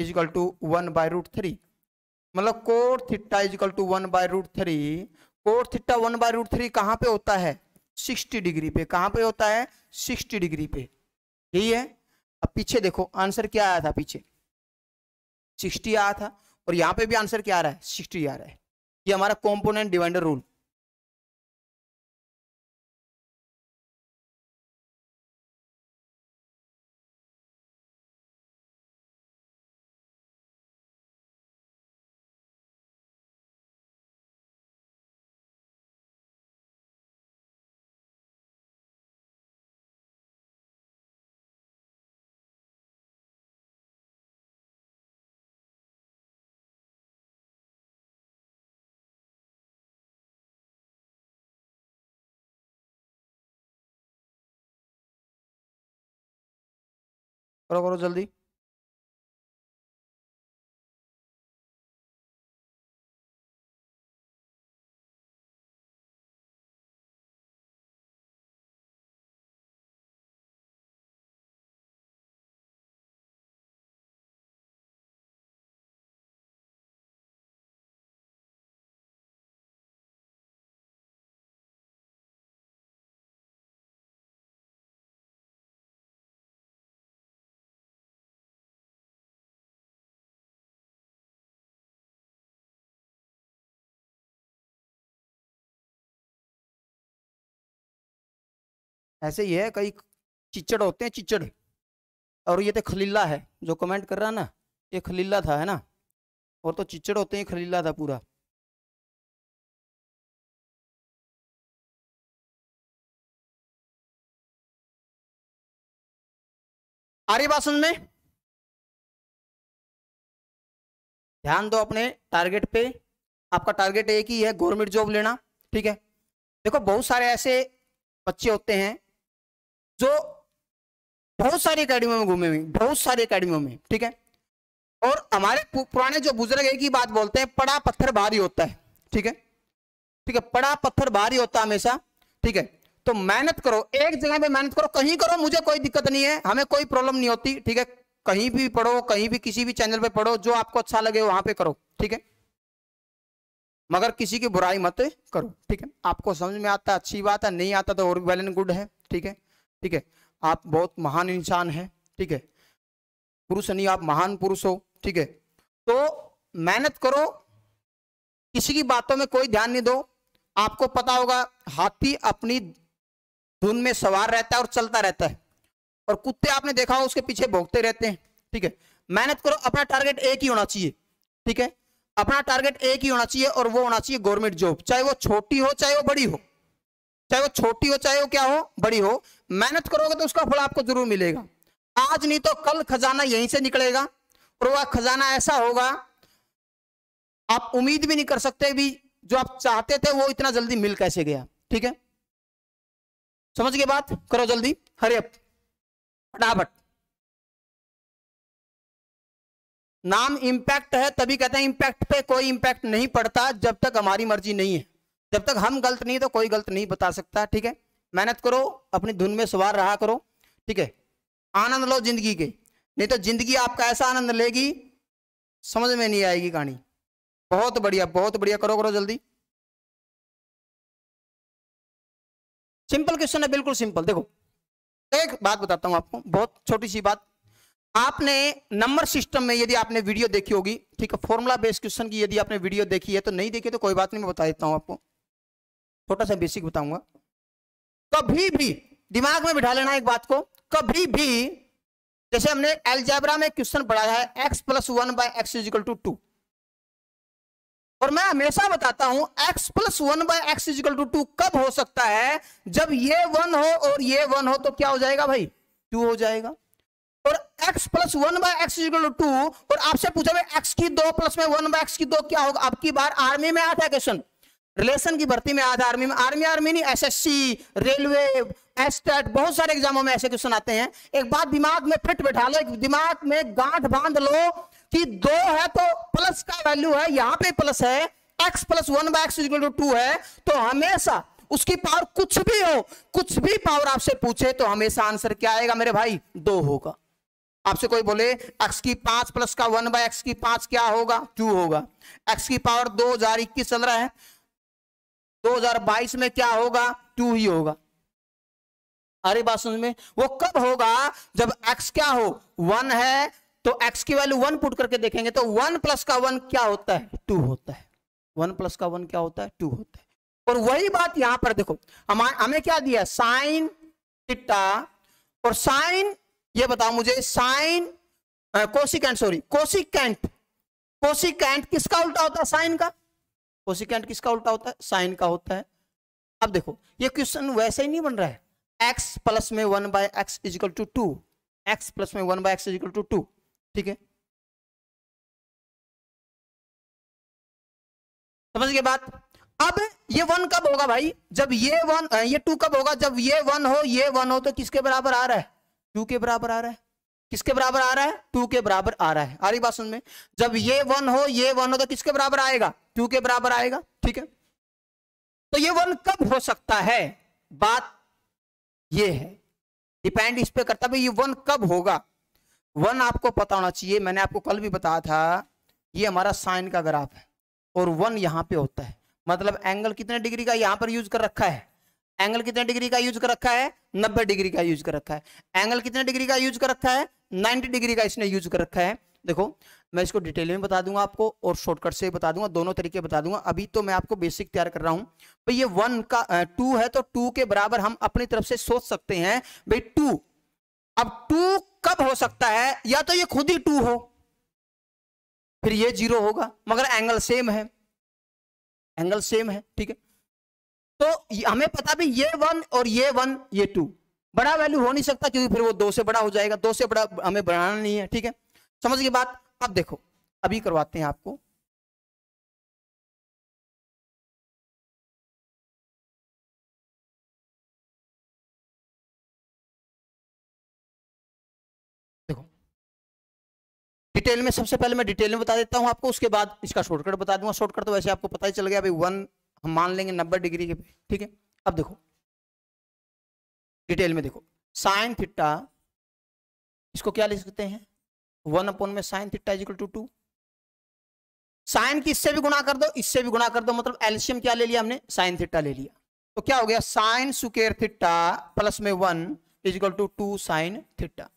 B: equal to one by root three मतलब cot theta equal to one by root three cot theta one by root three कहाँ पे होता है सिक्सटी डिग्री पे कहाँ पे होता है सिक्सटी डिग्री पे यही है अब पीछे देखो आंसर
A: क्या आया था पीछे सिक्सटी आया था और यहाँ पे भी आंसर क्या आ रहा है सिक्सटी आ रहा है ये हमारा कॉम्पोनेंट डिवाइडर रूल करो करो जल्दी ऐसे ही है कई चिचड़ होते हैं चिचड़ और ये तो खलीला है जो कमेंट कर रहा है ना ये खलीला था है ना और तो चिचड़ होते हैं खलीला था पूरा आ रही बात में ध्यान दो अपने टारगेट पे आपका टारगेट एक ही है गवर्नमेंट जॉब लेना ठीक है देखो बहुत सारे ऐसे बच्चे
B: होते हैं जो बहुत सारी अकेडमियों में घूमे हुए बहुत सारी अकेडमियों में ठीक है और हमारे पुराने जो बुजुर्ग एक ही बात बोलते हैं पड़ा पत्थर भारी होता है ठीक है ठीक है पड़ा पत्थर भारी होता है हमेशा ठीक है तो मेहनत करो एक जगह पे मेहनत करो कहीं करो मुझे कोई दिक्कत नहीं है हमें कोई प्रॉब्लम नहीं होती ठीक है कहीं भी पढ़ो कहीं भी किसी भी चैनल पे पढ़ो जो आपको अच्छा लगे वहां पे करो ठीक है मगर किसी की बुराई मत करो ठीक है आपको समझ में आता अच्छी बात है नहीं आता तो और वेल एंड गुड है ठीक है ठीक है आप बहुत महान इंसान है ठीक है पुरुष नहीं आप महान पुरुष हो ठीक है तो मेहनत करो किसी की बातों में कोई ध्यान नहीं दो आपको पता होगा हाथी अपनी धुन में सवार रहता है और चलता रहता है और कुत्ते आपने देखा हो उसके पीछे भोगते रहते हैं ठीक है मेहनत करो अपना टारगेट एक ही होना चाहिए ठीक है अपना टारगेट एक ही होना चाहिए और वो होना चाहिए गवर्नमेंट जॉब चाहे वो छोटी हो चाहे वो बड़ी हो चाहे वो छोटी हो चाहे वो क्या हो बड़ी हो मेहनत करोगे तो उसका फल आपको जरूर मिलेगा आज नहीं तो कल खजाना यहीं से निकलेगा और वह खजाना ऐसा होगा आप उम्मीद भी नहीं कर
A: सकते भी जो आप चाहते थे वो इतना जल्दी मिल कैसे गया ठीक है समझ गए बात करो जल्दी हरे फटाफट नाम इंपैक्ट है तभी कहते हैं इम्पैक्ट पे कोई इंपैक्ट नहीं पड़ता
B: जब तक हमारी मर्जी नहीं है जब तक हम गलत नहीं तो कोई गलत नहीं बता सकता ठीक है मेहनत करो अपनी धुन में सवार रहा करो ठीक है आनंद लो जिंदगी के नहीं तो जिंदगी
A: आपका ऐसा आनंद लेगी समझ में नहीं आएगी कहानी बहुत बढ़िया बहुत बढ़िया करो करो जल्दी सिंपल क्वेश्चन है बिल्कुल सिंपल देखो एक बात बताता हूं आपको बहुत छोटी सी बात आपने
B: नंबर सिस्टम में यदि आपने वीडियो देखी होगी ठीक है फॉर्मूला बेस्ड क्वेश्चन की यदि आपने वीडियो देखी है तो नहीं देखी तो कोई बात नहीं मैं बता देता हूं आपको छोटा सा बेसिक बताऊंगा कभी भी दिमाग में बिठा लेना एक बात को कभी भी जैसे हमने एलजेब्रा में क्वेश्चन पढ़ा है x plus one by x equal to two और मैं हमेशा बताता हूं x plus one by x equal to two कब हो सकता है जब ये वन हो और ये वन हो तो क्या हो जाएगा भाई टू हो जाएगा और x plus one by x equal to और आपसे पूछा भाई x की दो प्लस में वन बाय एक्स की दो क्या होगा आपकी बार आर्मी में आता है क्वेश्चन रिलेशन की भर्ती में आधा आर्मी में आर्मी आर्मी नहीं एसएससी रेलवे एसटेट बहुत सारे एग्जामों में ऐसे क्वेश्चन आते हैं एक बात दिमाग में फिट बैठा लो दिमाग में गांठ बांध लो कि दो है तो प्लस का वैल्यू है यहाँ पे प्लस है x plus one by x equal to two है तो हमेशा उसकी पावर कुछ भी हो कुछ भी पावर आपसे पूछे तो हमेशा आंसर क्या आएगा मेरे भाई दो होगा आपसे कोई बोले x की पांच प्लस का वन बाय एक्स की पांच क्या होगा टू होगा x की पावर दो हजार इक्कीस चल रहा है 2022 में क्या होगा टू ही होगा अरे बात समझ में वो कब होगा जब x क्या हो वन है तो x की वैल्यू वन पुट करके देखेंगे तो वन प्लस का वन क्या होता है टू होता है वन प्लस का वन क्या होता है टू होता है और वही बात यहां पर देखो हमारे हमें क्या दिया साइन टिट्टा और साइन ये बताओ मुझे sine cosecant sorry cosecant cosecant किसका उल्टा होता है साइन का कोसिकेंट किसका उल्टा होता है साइन का होता है अब देखो ये क्वेश्चन वैसे ही नहीं बन रहा है
A: एक्स प्लस में one by x equal to two x plus में one by x equal to two ठीक है समझ गए बात अब ये वन कब होगा भाई जब ये वन ये टू कब होगा जब ये
B: वन हो ये वन हो तो किसके बराबर आ रहा है टू के बराबर आ रहा है किसके बराबर आ रहा है टू के बराबर आ रहा है आ रही बात सुन में जब ये वन हो ये वन हो तो किसके बराबर आएगा टू के बराबर आएगा ठीक है तो ये वन कब हो सकता है बात ये है डिपेंड इस पे करता भाई ये वन कब होगा वन आपको पता होना चाहिए मैंने आपको कल भी बताया था ये हमारा साइन का ग्राफ है और वन यहाँ पे होता है मतलब एंगल कितने डिग्री का यहाँ पर यूज कर रखा है एंगल कितने डिग्री का यूज कर रखा है नब्बे डिग्री का यूज कर रखा है एंगल कितने डिग्री का यूज कर रखा है 90 डिग्री का इसने यूज कर रखा है देखो मैं इसको डिटेल में बता दूंगा आपको और शॉर्टकट से बता दूंगा दोनों तरीके बता दूंगा अभी तो मैं आपको बेसिक तैयार कर रहा हूं भाई ये वन का टू है तो टू के बराबर हम अपनी तरफ से सोच सकते हैं भाई टू अब टू कब हो सकता है या तो ये खुद ही टू हो फिर ये जीरो होगा मगर एंगल सेम है एंगल सेम है ठीक है तो हमें पता भी ये वन और ये वन ये टू बड़ा वैल्यू हो नहीं सकता क्योंकि फिर वो दो से बड़ा हो जाएगा दो से बड़ा हमें बढ़ाना नहीं है ठीक है
A: समझ के बात अब देखो अभी करवाते हैं आपको डिटेल में सबसे पहले मैं डिटेल में बता देता हूं आपको उसके बाद इसका शॉर्टकट बता दूंगा शॉर्टकट तो वैसे आपको पता
B: ही चल गया भाई वन हम मान लेंगे नब्बे डिग्री के ठीक है अब देखो डिटेल में देखो साइन थिट्टा इसको क्या लिख सकते हैं वन अपॉन में sine theta equal to two sine की इससे भी गुणा कर दो इससे भी गुणा कर दो मतलब एल्शियम क्या ले लिया हमने साइन थिट्टा ले लिया तो क्या हो गया साइन सुकेर थिट्टा प्लस में one equal to two sine theta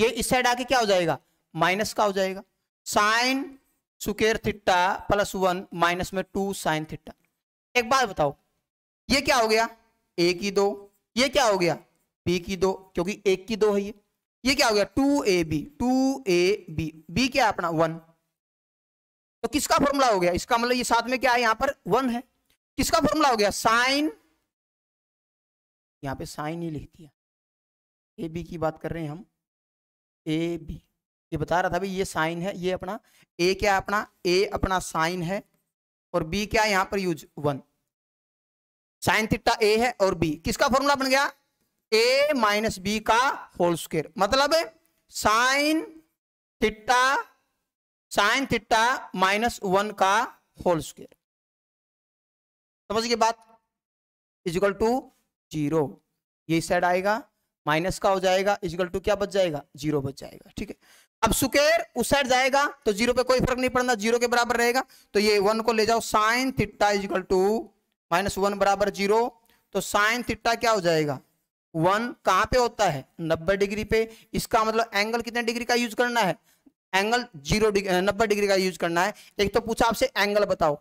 B: ये इस साइड आके क्या हो जाएगा माइनस का हो जाएगा sine square theta plus one minus में टू साइन थिट्टा एक बात बताओ ये क्या हो गया एक ही दो ये क्या हो गया बी की दो क्योंकि एक की दो है ये ये क्या हो गया two A B two A B B क्या अपना वन तो किसका फॉर्मूला हो गया इसका मतलब ये साथ में
A: क्या है यहां पर वन है किसका फॉर्मूला हो गया साइन
B: यहां पे साइन ही लिख दिया ए बी की बात कर रहे हैं हम ए बी ये बता रहा था भाई ये साइन है ये अपना ए क्या अपना ए अपना साइन है और बी क्या यहां पर use one sine theta A है और बी किसका फॉर्मूला बन गया ए माइनस बी का होल स्क्वेयर मतलब sine theta sine theta minus one का होल स्क्वेयर समझ गए बात इजिकल टू जीरो ये साइड आएगा माइनस का हो जाएगा इजिकल टू क्या बच जाएगा जीरो बच जाएगा ठीक है अब सुकेर उस साइड जाएगा तो जीरो पे कोई फर्क नहीं पड़ना जीरो के बराबर रहेगा तो ये वन को ले जाओ sine theta equal to minus one बराबर जीरो तो साइन थीटा क्या हो जाएगा वन कहां पे होता है नब्बे डिग्री पे इसका मतलब एंगल कितने डिग्री का यूज करना है एंगल जीरो नब्बे डिग्री का यूज करना है एक तो पूछा आपसे एंगल बताओ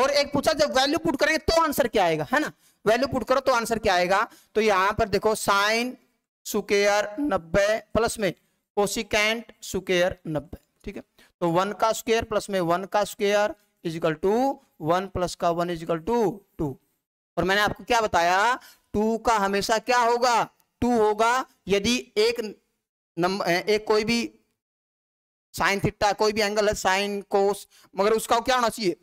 B: और एक पूछा जब वैल्यू पुट करेंगे तो आंसर क्या आएगा है ना वैल्यू पुट करो तो आंसर क्या आएगा तो यहां पर देखो साइन सुकेयर नब्बे प्लस में कोसिकेंट सुकेयर नब्बे ठीक है तो वन का स्क्वेयर प्लस में वन का square equal to one plus का वन इजिकल टू टू और मैंने आपको क्या बताया टू का हमेशा क्या होगा टू होगा यदि एक नंबर एक कोई भी साइन थीटा कोई भी एंगल है साइन कोस मगर उसका क्या होना चाहिए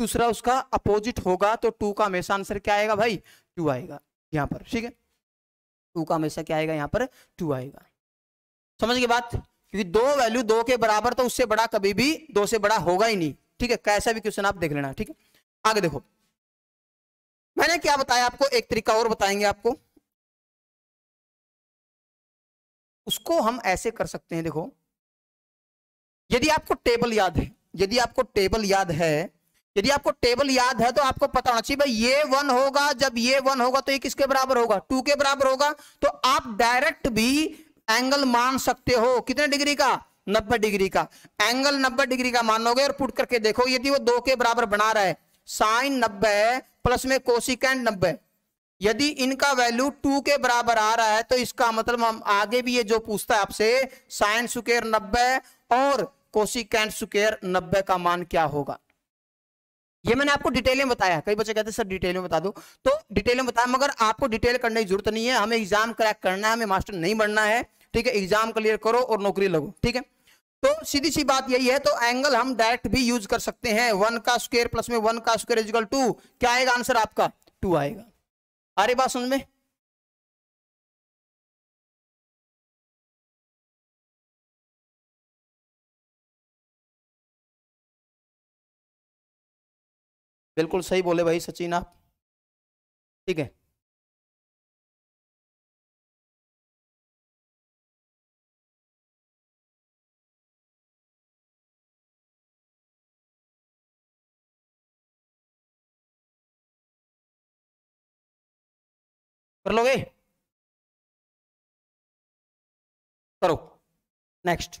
B: दूसरा उसका अपोजिट होगा तो टू का हमेशा आंसर क्या आएगा भाई टू आएगा यहाँ पर ठीक है टू का हमेशा क्या आएगा यहाँ पर टू आएगा समझ गए बात क्योंकि दो वैल्यू दो के बराबर तो उससे बड़ा कभी भी दो से बड़ा होगा ही नहीं ठीक है कैसा भी क्वेश्चन आप
A: देख लेना ठीक है आगे देखो मैंने क्या बताया आपको एक तरीका और बताएंगे आपको उसको हम ऐसे कर सकते हैं देखो यदि आपको टेबल याद है यदि आपको टेबल याद है
B: यदि आपको टेबल याद है तो आपको पता होना चाहिए भाई ये वन होगा जब ये वन होगा तो ये किसके बराबर होगा टू के बराबर होगा तो आप डायरेक्ट भी एंगल मान सकते हो कितने डिग्री का नब्बे डिग्री का एंगल नब्बे डिग्री का मानोगे और पुट करके देखो यदि वो दो के बराबर बना रहा है साइन नब्बे प्लस में कोसिकेंड नब्बे यदि इनका वैल्यू टू के बराबर आ रहा है तो इसका मतलब हम आगे भी ये जो पूछता है आपसे साइन सुकेर नब्बे और कोसिकेंड सुकेर नब्बे का मान क्या होगा ये मैंने आपको डिटेल में बताया कई बच्चे कहते हैं सर डिटेल में बता दो तो डिटेल में बताया मगर आपको डिटेल करने की जरूरत नहीं है हमें एग्जाम क्रैक करना है हमें मास्टर नहीं बनना है ठीक है एग्जाम क्लियर करो और नौकरी लगो ठीक है तो सीधी सी बात यही है तो एंगल हम डायरेक्ट भी यूज कर सकते हैं वन का स्क्वेयर
A: प्लस में वन का स्क्वेयर इजिकल टू क्या आएगा आंसर आपका टू आएगा अरे बात समझ में बिल्कुल सही बोले भाई सचिन आप ठीक है कर लोगे करो नेक्स्ट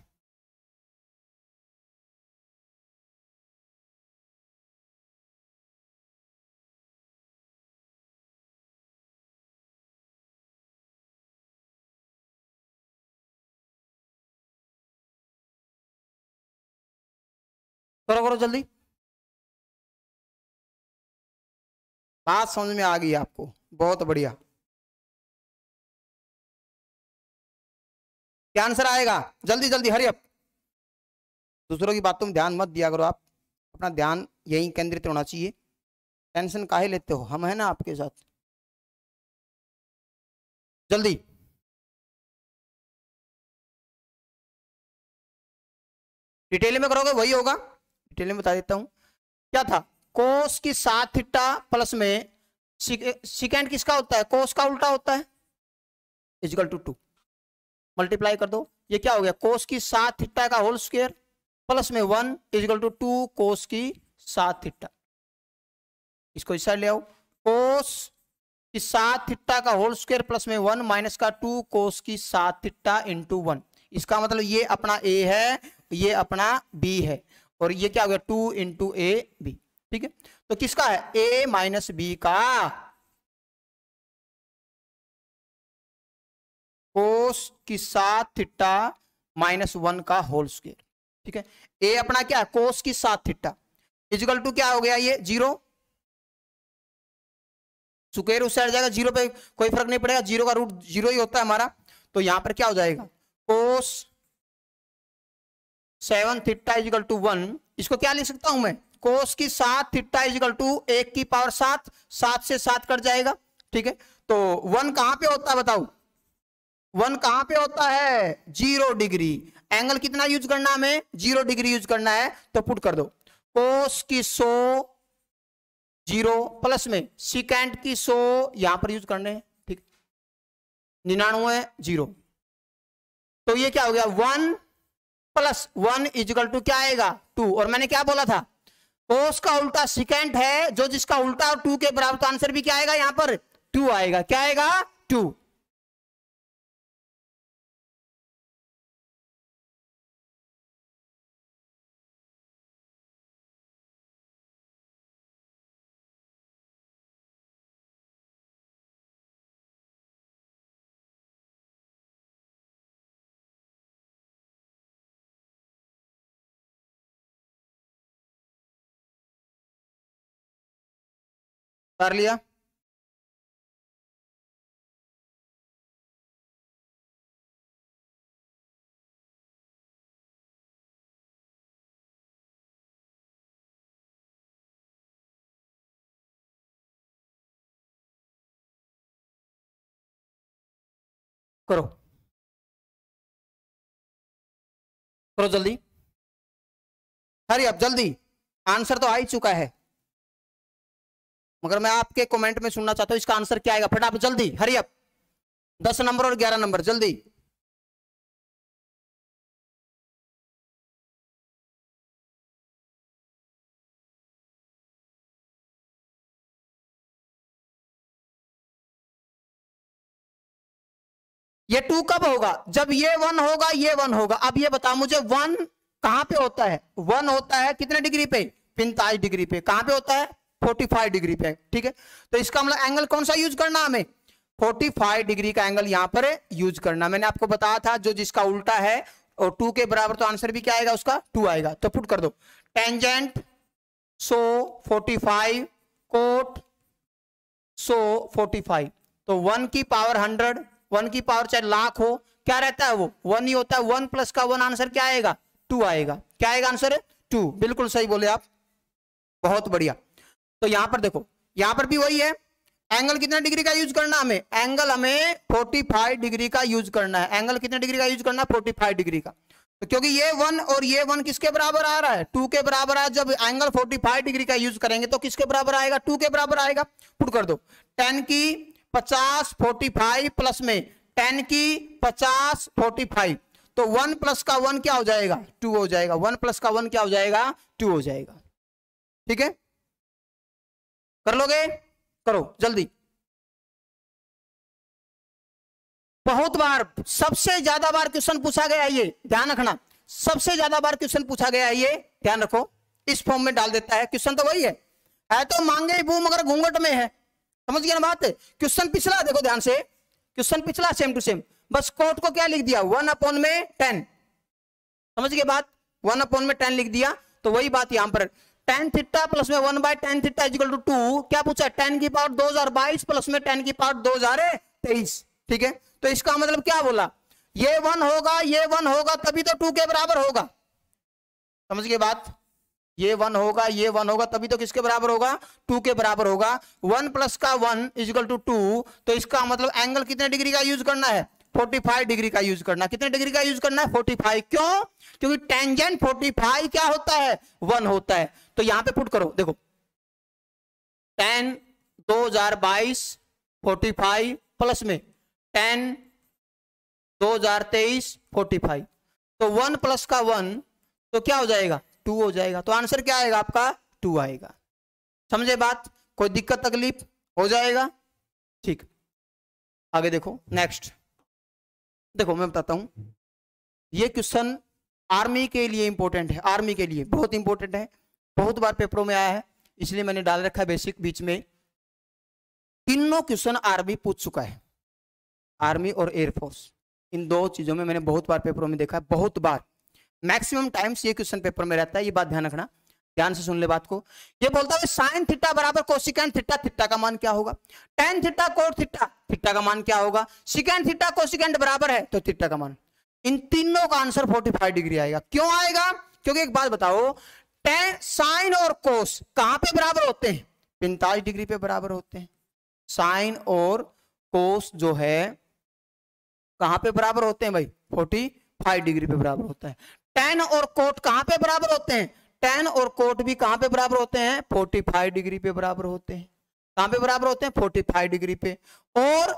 A: करो करो जल्दी बात समझ में आ गई आपको बहुत बढ़िया क्या आंसर आएगा जल्दी जल्दी हरी अप दूसरों की बातों में ध्यान मत दिया करो आप अपना ध्यान यहीं केंद्रित होना चाहिए टेंशन काहे लेते हो हम हैं ना आपके साथ जल्दी डिटेल में करोगे वही होगा डिटेल में बता देता हूं क्या
B: था कोस की सात थीटा प्लस में सिकेंड किसका होता है कोस का उल्टा होता है इजकल टू टू मल्टीप्लाई कर दो ये क्या हो गया कोस की सात थीटा का होल स्क्वेयर प्लस में one equal to two cos की सात थीटा इसको इस साइड ले आओ कोस की सात थीटा का होल स्क्वेयर प्लस में वन माइनस का टू कोस की सात थीटा इंटू वन इसका मतलब ये अपना ए है ये अपना बी है और ये क्या हो गया टू इंटू ए बी
A: ठीक है तो किसका है ए माइनस बी का कोस की सात थीटा माइनस
B: वन का होल स्क्वेयर ठीक है ए अपना क्या कोस की सात थीटा इजिकल टू क्या हो गया ये जीरो सुकेर उस साइड जाएगा जीरो पे कोई फर्क नहीं पड़ेगा जीरो का रूट जीरो ही होता है हमारा तो यहां पर क्या हो जाएगा cos seven theta equal to one इसको क्या लिख सकता हूं मैं कोस की सात थीटा इजिकल टू एक की पावर सात सात से सात कट जाएगा ठीक है तो वन कहां पे होता है बताओ वन कहां पे होता है जीरो डिग्री एंगल कितना यूज करना हमें जीरो डिग्री यूज करना है तो पुट कर दो कोस की सो जीरो प्लस में सिकेंड की सो यहां पर यूज करने ठीक निन्यानवे जीरो तो ये क्या हो गया one plus one equal to क्या आएगा टू और मैंने क्या बोला था कोस का उल्टा
A: सिकेंड है जो जिसका उल्टा और टू के बराबर तो आंसर भी क्या आएगा यहां पर टू आएगा क्या आएगा टू कर लिया करो करो जल्दी हरी अब जल्दी आंसर तो आ ही चुका है मगर मैं आपके कमेंट में सुनना चाहता हूं इसका आंसर क्या आएगा फटाफट जल्दी हरी दस नंबर और ग्यारह नंबर जल्दी ये टू कब होगा जब ये वन होगा ये वन होगा अब ये
B: बताओ मुझे वन कहां पे होता है वन होता है कितने डिग्री पे पैंतालीस डिग्री पे कहां पे होता है 45 डिग्री पे ठीक है तो इसका मतलब एंगल कौन सा यूज करना हमें 45 डिग्री का एंगल यहाँ पर यूज करना मैंने आपको बताया था जो जिसका उल्टा है और टू के बराबर तो आंसर भी क्या आएगा उसका टू आएगा तो फुट कर दो टेंजेंट सो फाइव कोट सो फाइव तो वन की पावर हंड्रेड वन की पावर चाहे लाख हो क्या रहता है वो वन ही होता है वन प्लस का वन आंसर क्या आएगा टू आएगा क्या आएगा आंसर टू बिल्कुल सही बोले आप बहुत बढ़िया तो यहां पर देखो यहां पर भी वही है एंगल कितना डिग्री का यूज करना हमें एंगल हमें 45 डिग्री का यूज करना है एंगल कितने डिग्री का यूज करना है 45 डिग्री का तो क्योंकि ये वन और ये वन किसके बराबर आ रहा है टू के बराबर आया जब एंगल 45 डिग्री का यूज करेंगे तो किसके बराबर आएगा टू के बराबर आएगा पुट कर दो टेन की पचास फोर्टी फाइव प्लस में टेन की पचास फोर्टी फाइव तो वन प्लस का वन क्या हो जाएगा टू हो जाएगा वन प्लस का वन क्या हो जाएगा टू हो जाएगा ठीक है
A: कर लोगे करो जल्दी बहुत बार सबसे ज्यादा बार क्वेश्चन पूछा गया ये ध्यान रखना
B: सबसे ज्यादा बार क्वेश्चन पूछा गया ये ध्यान रखो इस फॉर्म में डाल देता है क्वेश्चन तो वही है है तो मांगे भू मगर घूंघट में है समझ गया ना बात क्वेश्चन पिछला देखो ध्यान से क्वेश्चन पिछला सेम टू सेम बस कोर्ट को क्या लिख दिया वन अपॉन में टेन समझ गया बात वन अपॉन में टेन लिख दिया तो वही बात यहां पर टेन थीटा प्लस में one by tan theta equal to two क्या पूछा टेन की पावर दो हजार बाईस प्लस में टेन की पावर दो हजार तेईस ठीक है तो इसका मतलब क्या बोला ये वन होगा ये वन होगा तभी तो टू के बराबर होगा समझ गए बात ये वन होगा ये वन होगा तभी तो किसके बराबर होगा टू के बराबर होगा वन प्लस का वन इजिकल टू टू तो इसका मतलब एंगल कितने डिग्री का यूज करना है 45 डिग्री का यूज करना कितने डिग्री का यूज करना है 45 क्यों क्योंकि टेंजेंट 45 क्या होता है वन होता है तो यहां पे पुट करो देखो टेन 2022 45 प्लस में टेन 2023 45 तो वन प्लस का वन तो क्या हो जाएगा टू हो जाएगा तो आंसर क्या आएगा आपका टू आएगा समझे बात कोई दिक्कत तकलीफ हो जाएगा ठीक आगे देखो नेक्स्ट देखो मैं बताता हूं ये क्वेश्चन आर्मी के लिए इंपॉर्टेंट है आर्मी के लिए बहुत इंपॉर्टेंट है बहुत बार पेपरों में आया है इसलिए मैंने डाल रखा है बेसिक बीच में तीनों क्वेश्चन आर्मी पूछ चुका है आर्मी और एयरफोर्स इन दो चीजों में मैंने बहुत बार पेपरों में देखा है बहुत बार मैक्सिमम टाइम्स ये क्वेश्चन पेपर में रहता है ये बात ध्यान रखना ध्यान से सुन ले बात को ये बोलता है साइन थीटा बराबर कोसिकेंड थीटा थीटा का मान क्या होगा tan theta cot theta theta का मान क्या होगा सिकेंड थीटा कोसिकेंड बराबर है तो थीटा का मान इन तीनों का आंसर 45 डिग्री आएगा क्यों आएगा क्योंकि एक बात बताओ टेन साइन और कोस कहां पे बराबर होते हैं पैंतालीस डिग्री पे बराबर होते हैं साइन और कोस जो है कहां पे बराबर होते हैं भाई फोर्टी फाइव डिग्री पे बराबर होता है टेन और कोट कहां पे बराबर होते हैं टेन और कोट भी कहां पे बराबर होते हैं फोर्टी फाइव डिग्री पे बराबर होते हैं कहां पे बराबर होते हैं फोर्टी फाइव डिग्री पे और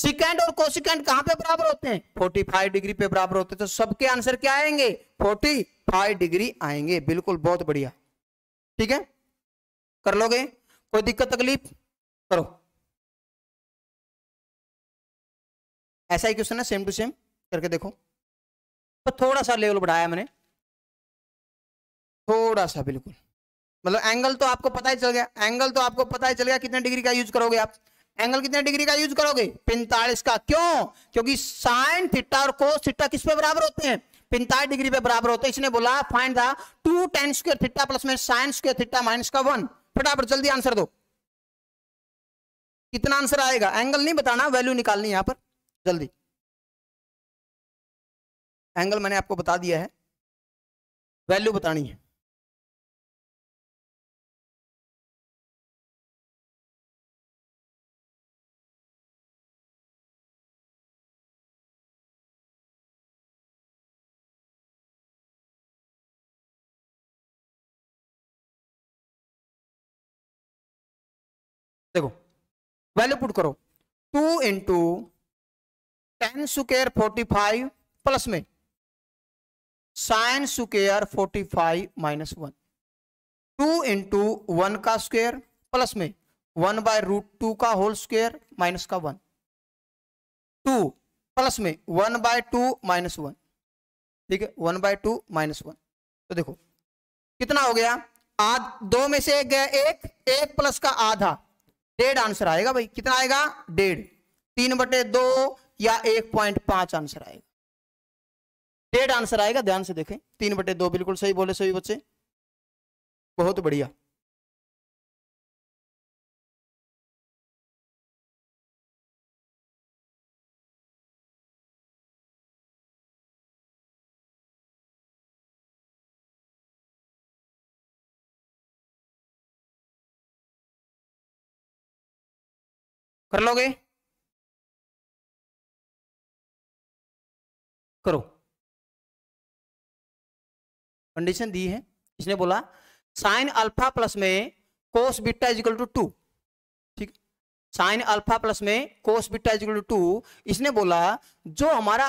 B: सिकेंड और कोसिकेंड कहां पे बराबर होते हैं 45 डिग्री पे बराबर होते हैं तो सबके आंसर क्या आएंगे 45 डिग्री आएंगे बिल्कुल बहुत बढ़िया ठीक है
A: कर लोगे कोई दिक्कत तकलीफ करो ऐसा ही क्वेश्चन है सेम टू सेम करके देखो तो थोड़ा सा लेवल बढ़ाया मैंने थोड़ा सा बिल्कुल मतलब एंगल
B: तो आपको पता ही चल गया एंगल तो आपको पता ही चल गया कितने डिग्री का यूज करोगे आप एंगल कितने डिग्री का यूज करोगे पैंतालीस का क्यों क्योंकि साइन थीटा और कोस थीटा किस पे बराबर होते हैं पैंतालीस डिग्री पे बराबर होते हैं इसने बोला फाइंड था two tan square theta plus में साइन स्क्र थीटा माइनस का
A: वन फटाफट जल्दी आंसर दो कितना आंसर आएगा एंगल नहीं बताना वैल्यू निकालनी यहां पर जल्दी एंगल मैंने आपको बता दिया है वैल्यू बतानी है देखो वैल्यू पुट करो two into tan square forty five plus में
B: sine square forty five minus one two into one का स्क्वेयर प्लस में वन बाय रूट टू का होल स्क्वेयर माइनस का वन टू प्लस में one by two minus one ठीक है one by two minus one तो देखो कितना हो गया आध दो में से एक गया एक एक प्लस का आधा डेढ़ आंसर आएगा भाई कितना आएगा डेढ़ तीन बटे दो या एक पॉइंट पांच आंसर आएगा डेढ़ आंसर
A: आएगा ध्यान से देखें तीन बटे दो बिल्कुल सही बोले सभी बच्चे बहुत बढ़िया कर लोगे करो कंडीशन दी है इसने बोला साइन अल्फा प्लस
B: में cos beta equal to two ठीक साइन अल्फा प्लस में cos beta equal to two इसने बोला जो हमारा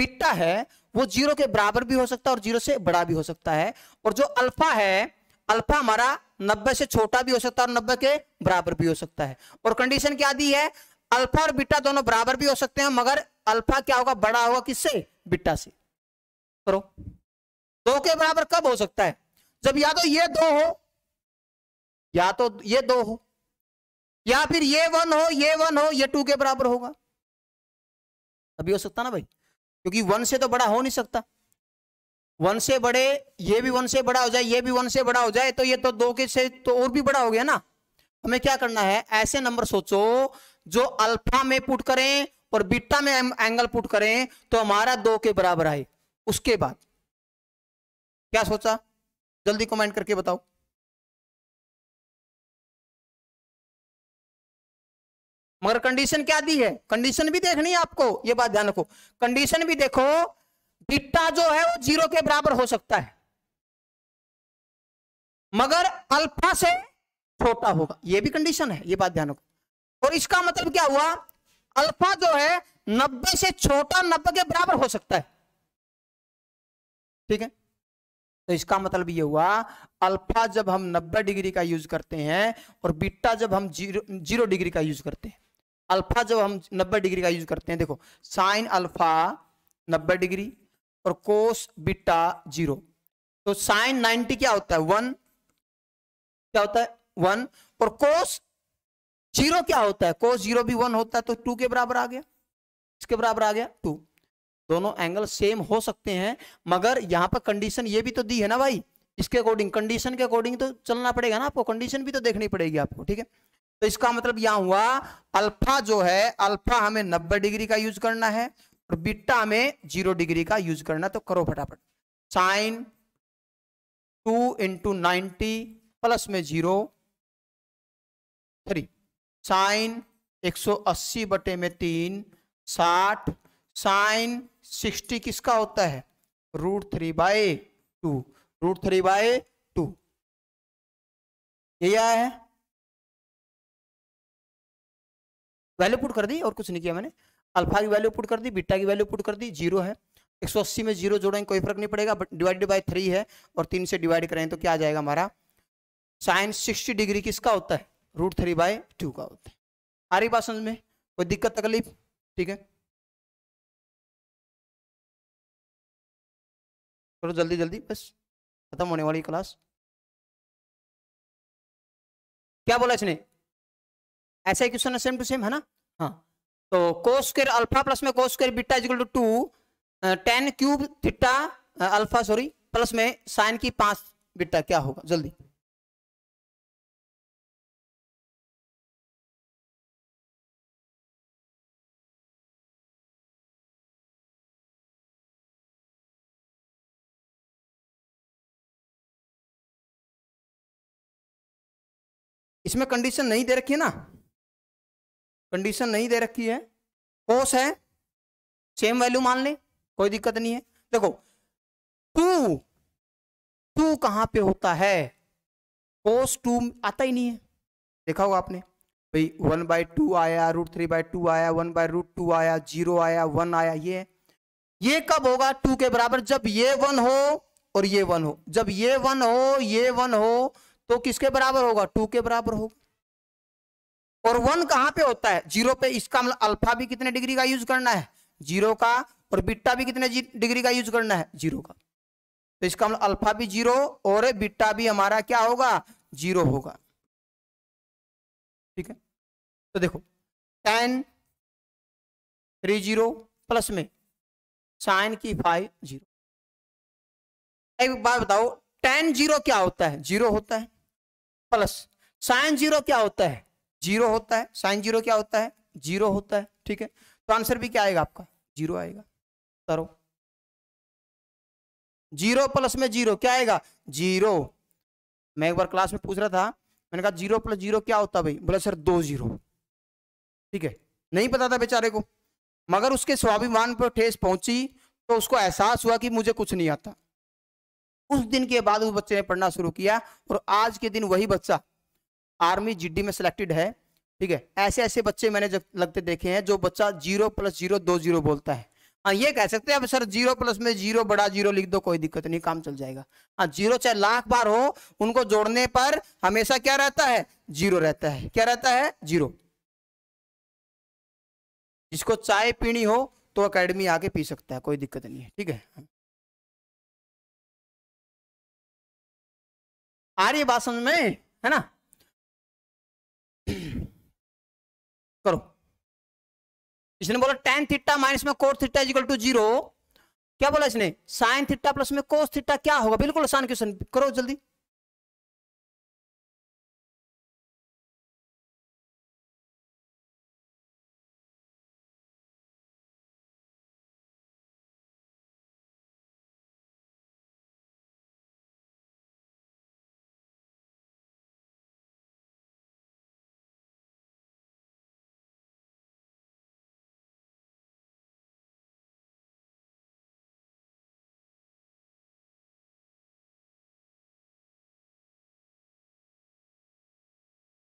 B: बिट्टा है वो जीरो के बराबर भी हो सकता है और जीरो से बड़ा भी हो सकता है और जो अल्फा है अल्फा हमारा 90 से छोटा भी हो सकता है और 90 के बराबर भी हो सकता है और कंडीशन क्या दी है अल्फा और बीटा दोनों बराबर भी हो सकते हैं मगर अल्फा क्या होगा बड़ा होगा किससे बीटा से करो दो के बराबर कब हो सकता है जब या तो ये दो हो या तो ये दो हो या फिर ये वन हो ये वन हो ये टू के बराबर होगा तभी हो सकता ना भाई क्योंकि वन से तो बड़ा हो नहीं सकता वन से बड़े ये भी वन से बड़ा हो जाए ये भी वन से बड़ा हो जाए तो ये तो दो के से तो और भी बड़ा हो गया ना हमें क्या करना है ऐसे नंबर सोचो जो अल्फा में पुट करें और बीटा में एंगल पुट करें तो हमारा दो के बराबर आए उसके बाद
A: क्या सोचा जल्दी कमेंट करके बताओ मगर कंडीशन क्या दी है कंडीशन भी देखनी है आपको ये बात ध्यान रखो कंडीशन भी देखो बीटा जो है वो
B: जीरो के बराबर हो सकता है मगर अल्फा से छोटा होगा ये भी कंडीशन है ये बात ध्यान रखो और इसका मतलब क्या हुआ अल्फा जो है नब्बे से छोटा नब्बे के बराबर हो सकता है ठीक है तो इसका मतलब ये हुआ अल्फा जब हम नब्बे डिग्री का यूज करते हैं और बीटा जब हम जीरो जीरो डिग्री का यूज करते हैं अल्फा जब हम नब्बे डिग्री का यूज करते हैं देखो साइन अल्फा नब्बे डिग्री और कोस बिटा जीरो तो साइन नाइनटी क्या होता है वन क्या होता है वन और कोस जीरो क्या होता है कोस जीरो भी वन होता है तो टू के बराबर आ गया इसके बराबर आ गया टू दोनों एंगल सेम हो सकते हैं मगर यहां पर कंडीशन ये भी तो दी है ना भाई इसके अकॉर्डिंग कंडीशन के अकॉर्डिंग तो चलना पड़ेगा ना आपको कंडीशन भी तो देखनी पड़ेगी आपको ठीक है तो इसका मतलब यहां हुआ अल्फा जो है अल्फा हमें 90 डिग्री का यूज करना है और बिट्टा में जीरो डिग्री का यूज करना तो करो फटाफट sine two into ninety plus में जीरो थ्री साइन एक सौ अस्सी बटे में तीन साठ साइन सिक्सटी किसका होता है root
A: three by two root three by two ये आया है वैल्यू पुट कर दी और कुछ
B: नहीं किया मैंने अल्फा की वैल्यू पुट कर दी बीटा की वैल्यू पुट कर दी जीरो है एक सौ अस्सी में जीरो जोड़ेंगे कोई फर्क नहीं पड़ेगा बट डिवाइडेड बाई थ्री है और तीन से डिवाइड करें तो क्या आ जाएगा हमारा साइन सिक्सटी
A: डिग्री किसका होता है रूट थ्री बाय टू का होता है आ रही बात समझ में कोई दिक्कत तकलीफ ठीक है चलो जल्दी जल्दी बस खत्म होने वाली क्लास क्या बोला इसने ऐसा ही क्वेश्चन है सेम टू सेम है ना हाँ तो
B: कोस स्क्र अल्फा प्लस में cos square beta equal to two tan cube theta
A: alpha sorry plus में साइन की पांच बिट्टा क्या होगा जल्दी इसमें कंडीशन नहीं दे रखी है ना कंडीशन नहीं दे रखी है
B: कोस है सेम वैल्यू मान ले कोई दिक्कत नहीं है देखो टू टू कहां पे होता है कोस टू आता ही नहीं है देखा होगा आपने भाई वन बाई टू आया रूट थ्री बाई टू आया वन बाई रूट टू आया जीरो आया वन आया ये ये कब होगा टू के बराबर जब ये वन हो और ये वन हो जब ये वन हो ये वन हो तो किसके बराबर होगा टू के बराबर होगा और वन कहां पे होता है जीरो पे इसका मतलब अल्फा भी कितने डिग्री का यूज करना है जीरो का और बिट्टा भी कितने डिग्री का यूज करना है जीरो का
A: तो इसका मतलब अल्फा भी जीरो और बिट्टा भी हमारा क्या होगा जीरो होगा ठीक है तो देखो टेन थ्री जीरो प्लस में साइन की फाइव जीरो एक बात बताओ टेन जीरो क्या होता है जीरो होता है प्लस
B: साइन जीरो क्या होता है जीरो होता है साइन जीरो क्या होता है जीरो होता है ठीक है तो आंसर भी क्या आएगा आपका जीरो आएगा करो जीरो प्लस में जीरो क्या आएगा जीरो मैं एक बार क्लास में पूछ रहा था मैंने कहा जीरो प्लस जीरो क्या होता भाई बोला सर दो जीरो ठीक है नहीं पता था बेचारे को मगर उसके स्वाभिमान पर ठेस पहुंची तो उसको एहसास हुआ कि मुझे कुछ नहीं आता उस दिन के बाद उस बच्चे ने पढ़ना शुरू किया और आज के दिन वही बच्चा आर्मी जीडी में सिलेक्टेड है ठीक है ऐसे ऐसे बच्चे मैंने जब लगते देखे हैं जो बच्चा जीरो प्लस जीरो दो जीरो बोलता है हाँ ये कह सकते हैं अब सर जीरो प्लस में जीरो बड़ा जीरो लिख दो कोई दिक्कत नहीं काम चल जाएगा हाँ जीरो चाहे लाख बार हो उनको जोड़ने पर हमेशा क्या रहता है जीरो रहता है क्या रहता है जीरो
A: जिसको चाय पीनी हो तो अकेडमी आके पी सकता है कोई दिक्कत नहीं है ठीक है आ रही बात समझ में है ना करो इसने बोला टेन थीटा माइनस में cot theta equal to zero क्या बोला इसने साइन थीटा प्लस में कोस थीटा क्या होगा बिल्कुल आसान क्वेश्चन करो जल्दी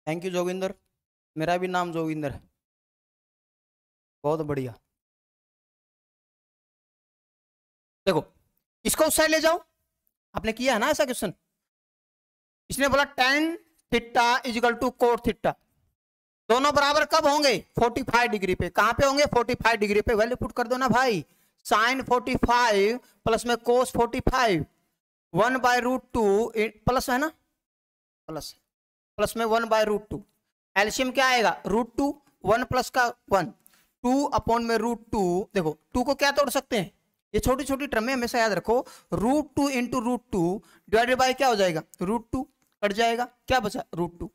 A: थैंक यू जोगिंदर मेरा भी नाम जोगिंदर है बहुत बढ़िया देखो इसको उस साइड ले जाओ आपने किया है ना ऐसा क्वेश्चन इसने बोला tan theta
B: equal to cot theta दोनों बराबर कब होंगे 45 डिग्री पे कहां पे होंगे 45 डिग्री पे वैल्यू पुट कर दो ना भाई साइन 45 प्लस में cos 45 one by root two plus है ना प्लस प्लस में वन बाय रूट टू एल्शियम क्या आएगा रूट टू वन प्लस का वन टू अपॉन में रूट टू देखो टू को क्या तोड़ सकते हैं ये छोटी छोटी टर्म में हमेशा याद रखो root two into root two divided by क्या हो जाएगा रूट टू कट जाएगा क्या बचा रूट टू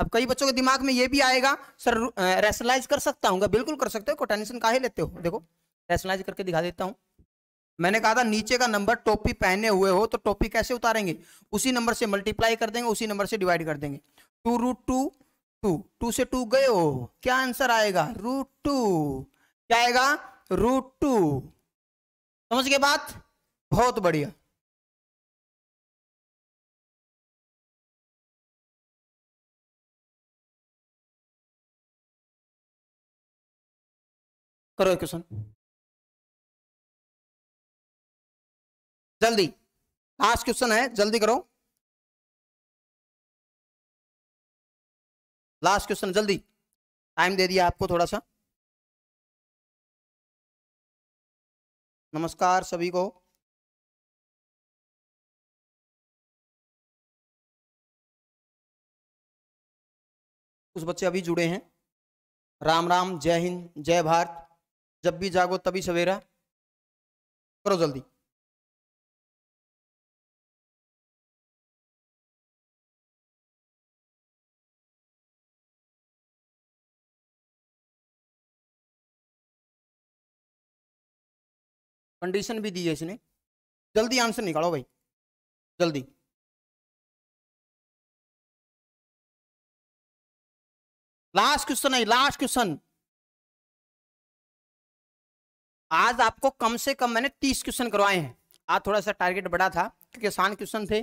B: अब कई बच्चों के दिमाग में ये भी आएगा सर रैशनलाइज कर सकता हूँ बिल्कुल कर सकते हो कोटेंशन टेंशन का ही लेते हो देखो रैशनलाइज करके दिखा देता हूँ मैंने कहा था नीचे का नंबर टोपी पहने हुए हो तो टोपी कैसे उतारेंगे उसी नंबर से मल्टीप्लाई कर देंगे उसी नंबर से डिवाइड कर देंगे two root two two two से टू गए हो क्या आंसर आएगा रूट
A: टू क्या आएगा रूट टू समझ के बात बहुत बढ़िया करो क्वेश्चन जल्दी लास्ट क्वेश्चन है जल्दी करो लास्ट क्वेश्चन जल्दी टाइम दे दिया आपको थोड़ा सा नमस्कार सभी को उस बच्चे अभी जुड़े हैं राम राम जय हिंद जय भारत जब भी जागो तभी सवेरा करो जल्दी कंडीशन भी दी है इसने जल्दी आंसर निकालो भाई जल्दी लास्ट क्वेश्चन है लास्ट क्वेश्चन आज आपको कम से कम मैंने तीस क्वेश्चन करवाए हैं आज
B: थोड़ा सा टारगेट बड़ा था क्योंकि आसान क्वेश्चन थे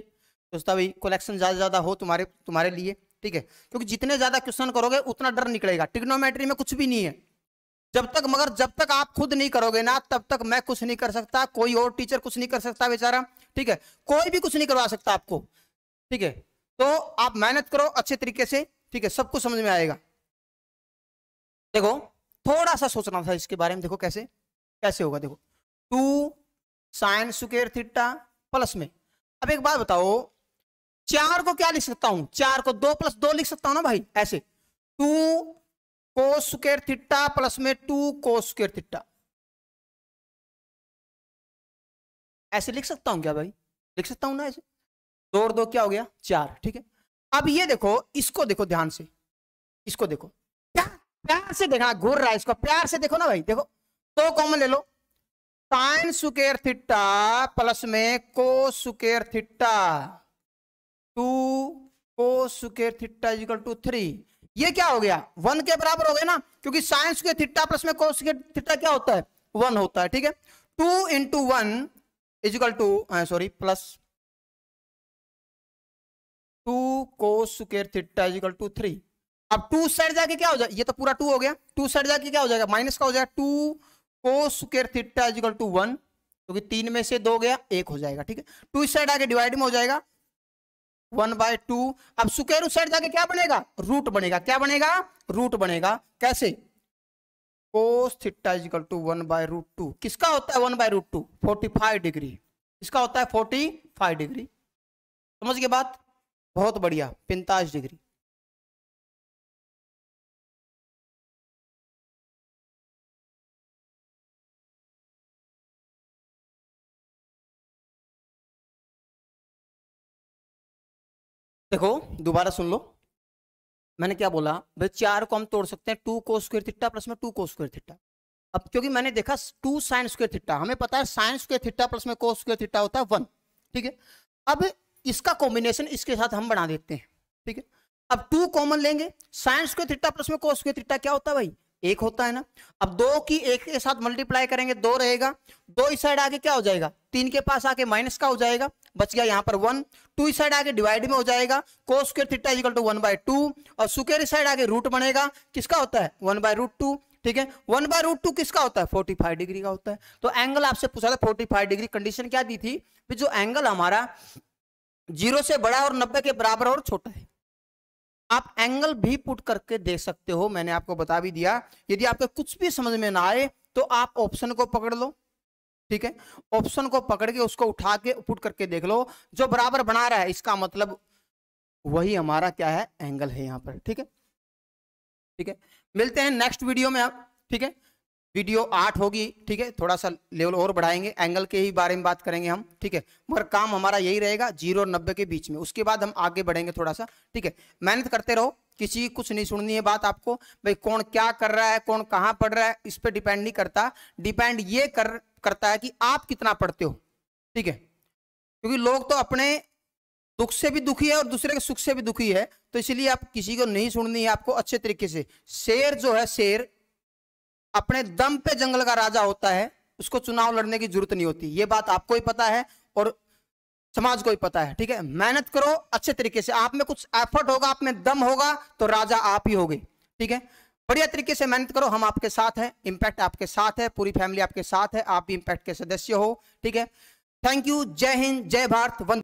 B: सोचता भाई कलेक्शन ज़्यादा ज़्यादा हो तुम्हारे तुम्हारे लिए ठीक है क्योंकि जितने ज़्यादा क्वेश्चन करोगे उतना डर निकलेगा टिग्नोमेट्री में कुछ भी नहीं है जब तक मगर जब तक आप खुद नहीं करोगे ना तब तक मैं कुछ नहीं कर सकता कोई और टीचर कुछ नहीं कर सकता बेचारा ठीक है कोई भी कुछ नहीं करवा सकता आपको ठीक है तो आप मेहनत करो अच्छे तरीके से ठीक है सब कुछ समझ में आएगा देखो थोड़ा सा सोचना था इसके बारे में देखो कैसे कैसे होगा देखो two sine square theta plus में अब एक बात बताओ चार को क्या लिख सकता हूं चार को
A: दो प्लस दो लिख सकता हूं ना भाई ऐसे two cos square theta plus में टू कोस स्क्र थीटा ऐसे लिख सकता हूं क्या भाई लिख सकता हूं ना ऐसे दो और दो क्या हो गया चार ठीक है अब ये
B: देखो इसको देखो ध्यान से इसको देखो क्या प्यार से देखना घूर रहा है इसको प्यार से देखो ना भाई देखो तो कॉमन ले लो साइन सुकेर थीटा प्लस में को सुकेर थीटा टू को सुकेर थीटा इजिकल टू थ्री ये क्या हो गया वन के बराबर हो गया ना क्योंकि साइंस के थीटा प्लस में कोस के थीटा क्या होता है वन होता है ठीक है two into one equal to sorry plus two cos square theta equal to three अब टू साइड जाके क्या हो जाए ये तो पूरा टू हो गया टू साइड जाके क्या हो जाएगा माइनस का हो जाएगा two cos square theta equal to one क्योंकि तीन में से दो गया एक हो जाएगा ठीक है टू साइड आके डिवाइड में हो जाएगा वन बाय टू अब सुकेरू साइड जाके क्या बनेगा रूट बनेगा क्या बनेगा रूट बनेगा कैसे cos theta equal to one by root two किसका होता है one by root two forty five degree
A: इसका होता है फोर्टी फाइव डिग्री समझ के बात बहुत बढ़िया पैंतालीस डिग्री देखो दोबारा सुन लो मैंने क्या बोला भाई चार को हम तोड़ सकते हैं two cos square theta plus में टू को स्क्वेयर
B: थिट्टा अब क्योंकि मैंने देखा टू साइन स्क्वेयर थिट्टा हमें पता है साइन स्क्वेयर थिट्टा प्लस में को स्क्वेयर थिट्टा होता है वन ठीक है अब इसका कॉम्बिनेशन इसके साथ हम बना देते हैं ठीक है अब टू कॉमन लेंगे साइन स्क्वेयर थिट्टा प्लस में को स्क्वेयर थिट्टा क्या होता है भाई एक होता है ना अब दो की एक के साथ मल्टीप्लाई करेंगे दो रहेगा दो इस साइड आके क्या हो जाएगा तीन के पास आके माइनस का हो जाएगा बच गया यहाँ पर वन टू इस साइड आगे डिवाइड में हो जाएगा cos square theta equal to one by two और सुकेर इस साइड आगे रूट बनेगा किसका होता है वन बाय रूट टू ठीक है वन बाय रूट टू किसका होता है फोर्टी फाइव डिग्री का होता है तो एंगल आपसे पूछा था फोर्टी फाइव डिग्री कंडीशन क्या दी थी जो एंगल हमारा जीरो से बड़ा और नब्बे के बराबर और छोटा है आप एंगल भी पुट करके देख सकते हो मैंने आपको बता भी दिया यदि आपको कुछ भी समझ में ना आए तो आप ऑप्शन को पकड़ लो ठीक है ऑप्शन को पकड़ के उसको उठा के पुट करके देख लो जो बराबर बना रहा है इसका मतलब वही हमारा क्या है एंगल है यहाँ पर ठीक है ठीक है मिलते हैं नेक्स्ट वीडियो में आप ठीक है वीडियो आठ होगी ठीक है थोड़ा सा लेवल और बढ़ाएंगे एंगल के ही बारे में बात करेंगे हम ठीक है मगर काम हमारा यही रहेगा जीरो और नब्बे के बीच में उसके बाद हम आगे बढ़ेंगे थोड़ा सा ठीक है मेहनत करते रहो किसी कुछ नहीं सुननी है बात आपको भाई कौन क्या कर रहा है कौन कहाँ पढ़ रहा है इस पर डिपेंड नहीं करता डिपेंड ये कर करता है कि आप कितना पढ़ते हो ठीक है क्योंकि लोग तो अपने दुख से भी दुखी है और दूसरे के सुख से भी दुखी है तो इसलिए आप किसी को नहीं सुननी है आपको अच्छे तरीके से शेर जो है शेर अपने दम पे जंगल का राजा होता है उसको चुनाव लड़ने की जरूरत नहीं होती ये बात आपको ही पता है और समाज को ही पता है ठीक है मेहनत करो अच्छे तरीके से आप में कुछ एफर्ट होगा आप में दम होगा तो राजा आप ही होगे ठीक है बढ़िया तरीके से मेहनत करो हम आपके साथ हैं इम्पैक्ट आपके साथ है पूरी फैमिली आपके साथ है आप भी इम्पैक्ट के सदस्य हो ठीक है थैंक यू जय हिंद जय भारत वंदे